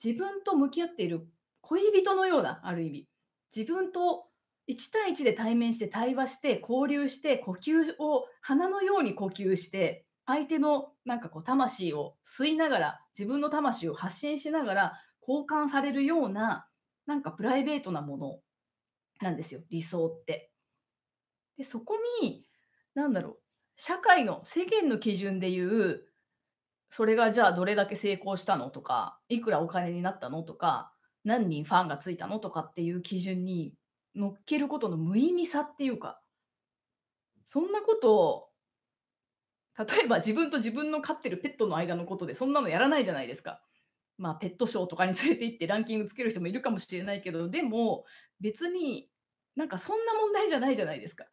自分と向き合っている恋人のようなある意味自分と1対1で対面して対話して交流して呼吸を鼻のように呼吸して相手のなんかこう魂を吸いながら自分の魂を発信しながら交換されるようななんかプライベートなものなんですよ理想って。でそこに何だろう社会の世間の基準でいうそれがじゃあどれだけ成功したのとか、いくらお金になったのとか、何人ファンがついたのとかっていう基準に乗っけることの無意味さっていうか、そんなことを、例えば自分と自分の飼ってるペットの間のことでそんなのやらないじゃないですか。まあ、ペットショーとかに連れて行ってランキングつける人もいるかもしれないけど、でも別になんかそんな問題じゃないじゃないですか。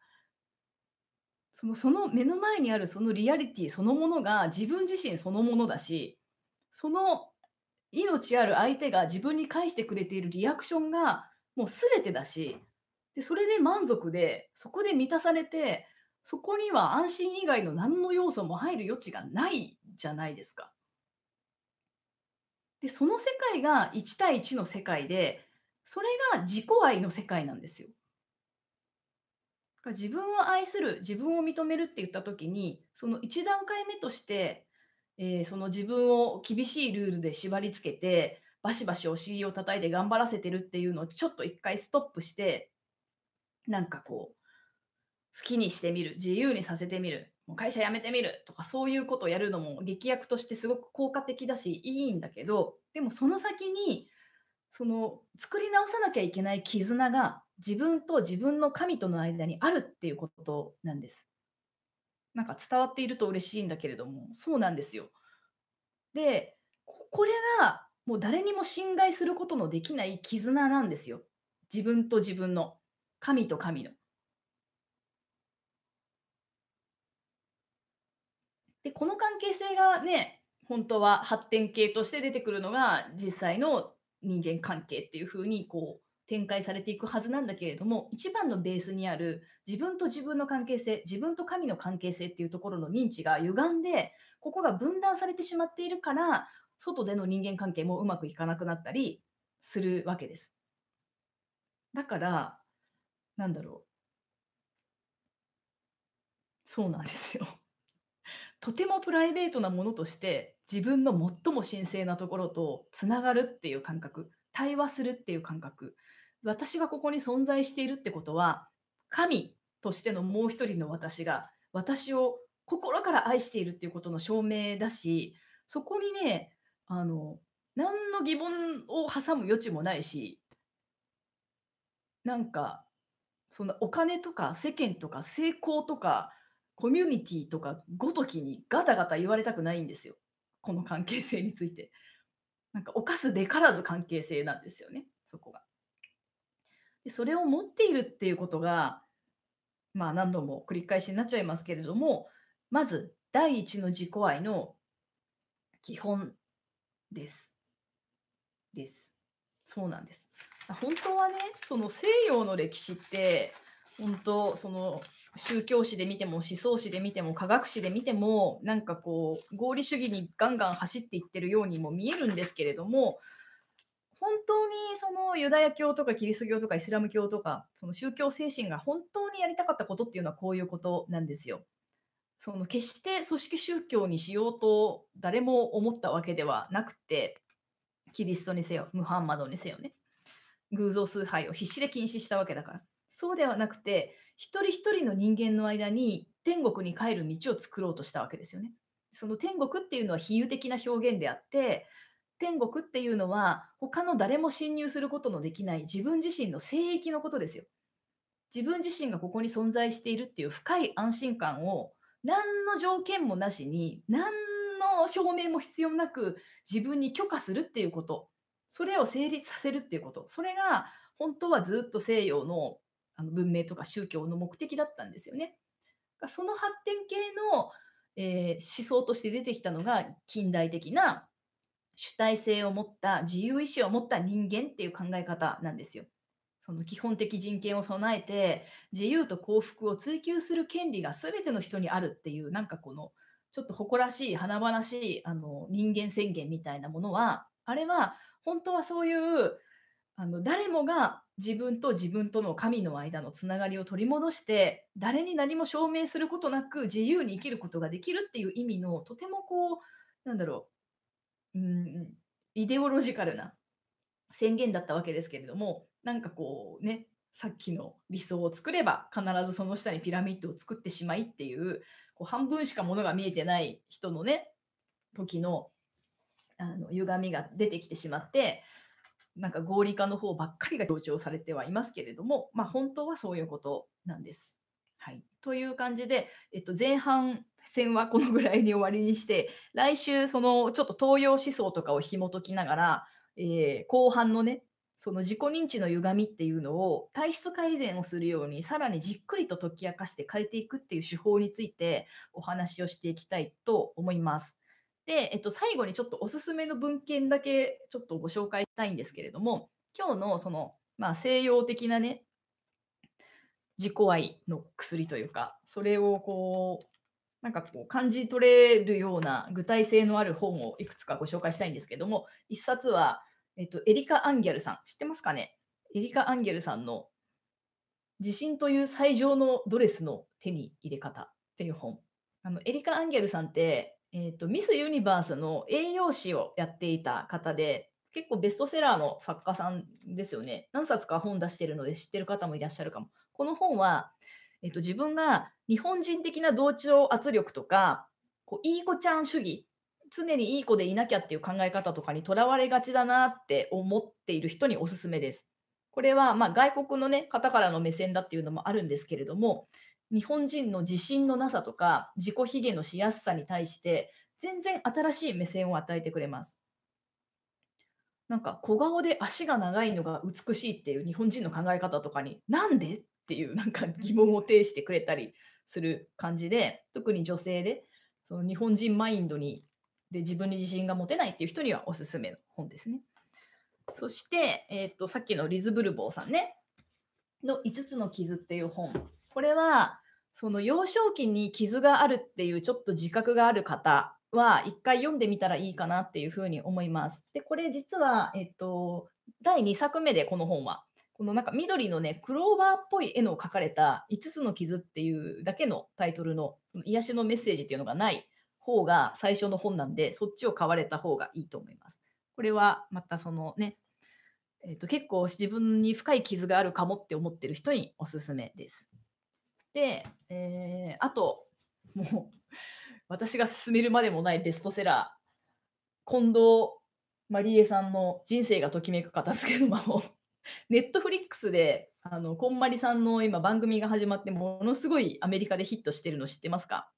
そのその目の前にあるそのリアリティそのものが自分自身そのものだしその命ある相手が自分に返してくれているリアクションがもう全てだしでそれで満足でそこで満たされてそこには安心以外の何の要素も入る余地がないじゃないですか。でその世界が1対1の世界でそれが自己愛の世界なんですよ。自分を愛する自分を認めるって言った時にその1段階目として、えー、その自分を厳しいルールで縛りつけてバシバシお尻を叩いて頑張らせてるっていうのをちょっと一回ストップしてなんかこう好きにしてみる自由にさせてみるもう会社辞めてみるとかそういうことをやるのも劇薬としてすごく効果的だしいいんだけどでもその先にその作り直さなきゃいけない絆が自分と自分の神との間にあるっていうことなんです。なんか伝わっていると嬉しいんだけれども、そうなんですよ。で、これがもう誰にも侵害することのできない絆なんですよ。自分と自分の、神と神の。で、この関係性がね、本当は発展系として出てくるのが実際の人間関係っていうふうにこう展開されていくはずなんだけれども、一番のベースにある自分と自分の関係性、自分と神の関係性っていうところの認知が歪んで、ここが分断されてしまっているから、外での人間関係もうまくいかなくなったりするわけです。だから、なんだろう。そうなんですよ。とてもプライベートなものとして自分の最も神聖なところとつながるっていう感覚対話するっていう感覚私がここに存在しているってことは、神としてのもう一人の私が、私を心から愛しているっていうことの証明だし、そこにね、あの、何の疑問を挟む余地もないし、なんか、そのお金とか世間とか成功とかコミュニティとかごときにガタガタ言われたくないんですよ。この関係性について。なんか犯すべからず関係性なんですよね、そこが。でそれを持っているっていうことが、まあ、何度も繰り返しになっちゃいますけれどもまず第一の自己愛の基本です。です。そうなんです。本当はねその西洋の歴史って本当その宗教史で見ても思想史で見ても科学史で見てもなんかこう合理主義にガンガン走っていってるようにも見えるんですけれども本当にそのユダヤ教とかキリスト教とかイスラム教とかその宗教精神が本当にやりたかったことっていうのはこういうことなんですよ。その決して組織宗教にしようと誰も思ったわけではなくてキリストにせよムハンマドにせよね偶像崇拝を必死で禁止したわけだからそうではなくて一人一人の人間の間に天国に帰る道を作ろうとしたわけですよね。その天国っていうのは比喩的な表現であって天国っていうのは他の誰も侵入することのできない自分自身の聖域のことですよ。自分自身がここに存在しているっていう深い安心感を何の条件もなしに何の証明も必要なく自分に許可するっていうことそれを成立させるっていうことそれが本当はずっと西洋のあの文明とか宗教の目的だったんですよね。その発展系の、えー、思想として出てきたのが近代的な主体性を持った自由意志を持った人間っていう考え方なんですよ。その基本的人権を備えて自由と幸福を追求する権利が全ての人にあるっていうなんかこのちょっと誇らしい華々しいあの人間宣言みたいなものはあれは本当はそういうあの誰もが自分と自分との神の間のつながりを取り戻して誰に何も証明することなく自由に生きることができるっていう意味のとてもこうなんだろううん、イデオロジカルな宣言だったわけですけれども、なんかこうね、さっきの理想を作れば必ずその下にピラミッドを作ってしまいっていうこう半分しかものが見えてない人のね時のあの歪みが出てきてしまってなんか合理化の方ばっかりが強調されてはいますけれども、まあ、本当はそういうことなんです。はい、という感じで、えっと、前半戦はこのぐらいに終わりにして、来週、そのちょっと東洋思想とかを紐解きながら、えー、後半のね、その自己認知の歪みっていうのを体質改善をするようにさらにじっくりと解き明かして変えていくっていう手法についてお話をしていきたいと思います。で、えっと、最後にちょっとおすすめの文献だけちょっとご紹介したいんですけれども今日のその、まあ、西洋的なね自己愛の薬というかそれをこうなんかこう感じ取れるような具体性のある本をいくつかご紹介したいんですけども、1冊は、えっと、エリカ・アンギャルさん、知ってますかねエリカ・アンギャルさんの地震という最上のドレスの手に入れ方っていう本。あのエリカ・アンギャルさんって、えっとミス・ユニバースの栄養士をやっていた方で、結構ベストセラーの作家さんですよね。何冊か本出してるので知ってる方もいらっしゃるかも。この本は、えっと、自分が日本人的な同調圧力とかこういい子ちゃん主義常にいい子でいなきゃっていう考え方とかにとらわれがちだなって思っている人におすすめです。これはまあ外国の、ね、方からの目線だっていうのもあるんですけれども日本人の自信のなさとか自己卑下のしやすさに対して全然新しい目線を与えてくれます。なんか小顔で足が長いのが美しいっていう日本人の考え方とかになんでっっていうなんか疑問を呈してくれたりする感じで特に女性でその日本人マインドにで自分に自信が持てないっていう人にはおすすめの本ですね。そして、えー、とさっきのリズ・ブルボーさんねの「5つの傷」っていう本これはその幼少期に傷があるっていうちょっと自覚がある方は一回読んでみたらいいかなっていうふうに思います。でこれ実は、えっと、第2作目でこの本はこのなんか緑のね、クローバーっぽい絵の描かれた5つの傷っていうだけのタイトルの癒しのメッセージっていうのがない方が最初の本なんで、そっちを買われた方がいいと思います。これはまたそのね、えー、と結構自分に深い傷があるかもって思ってる人におすすめです。で、えー、あと、もう私が進めるまでもないベストセラー、近藤麻理恵さんの人生がときめく片付けの魔法 ネットフリックスで、あの、こんまりさんの今番組が始まって、ものすごいアメリカでヒットしてるの知ってますか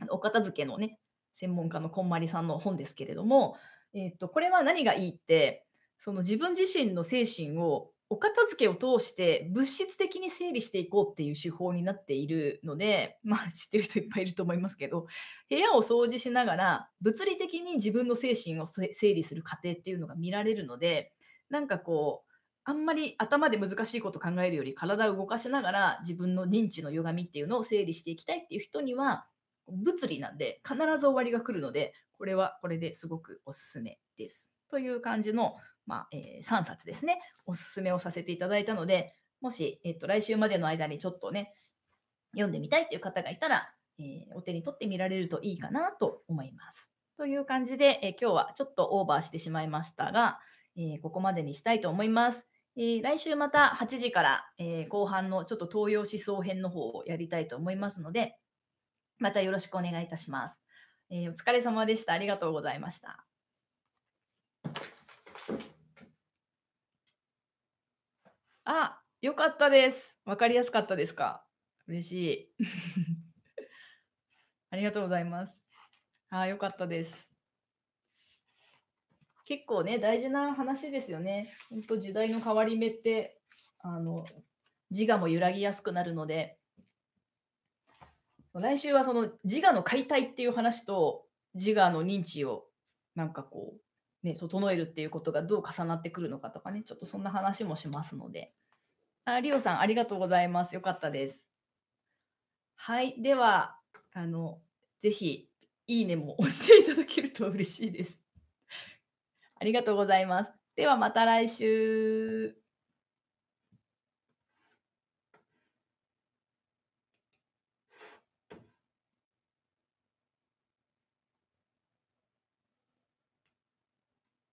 あのお片付けのね、専門家のこんまりさんの本ですけれども、えー、っと、これは何がいいって、その自分自身の精神をお片付けを通して物質的に整理していこうっていう手法になっているので、まあ知ってる人いっぱいいると思いますけど、部屋を掃除しながら物理的に自分の精神を整理する過程っていうのが見られるので、なんかこう、あんまり頭で難しいこと考えるより体を動かしながら自分の認知の歪みっていうのを整理していきたいっていう人には物理なんで必ず終わりが来るのでこれはこれですごくおすすめです。という感じの、まあ、えー、3冊ですねおすすめをさせていただいたのでもし、えっと、来週までの間にちょっとね読んでみたいっていう方がいたら、えー、お手に取ってみられるといいかなと思います。という感じで、えー、今日はちょっとオーバーしてしまいましたが、えここまでにしたいと思います。えー、来週また8時から、えー、後半のちょっと東洋思想編の方をやりたいと思いますので、またよろしくお願いいたします。えー、お疲れ様でした。ありがとうございました。あ、よかったです。わかりやすかったですか。嬉しい。ありがとうございます。あ、よかったです。結構ね、大事な話ですよね。本当時代の変わり目って、あの、自我も揺らぎやすくなるので、来週はその自我の解体っていう話と自我の認知をなんかこう、ね、整えるっていうことがどう重なってくるのかとかね、ちょっとそんな話もしますので。あ、リオさん、ありがとうございます。よかったです。はい、では、あの、ぜひ、いいねも押していただけると嬉しいです。ありがとうございます。ではまた来週。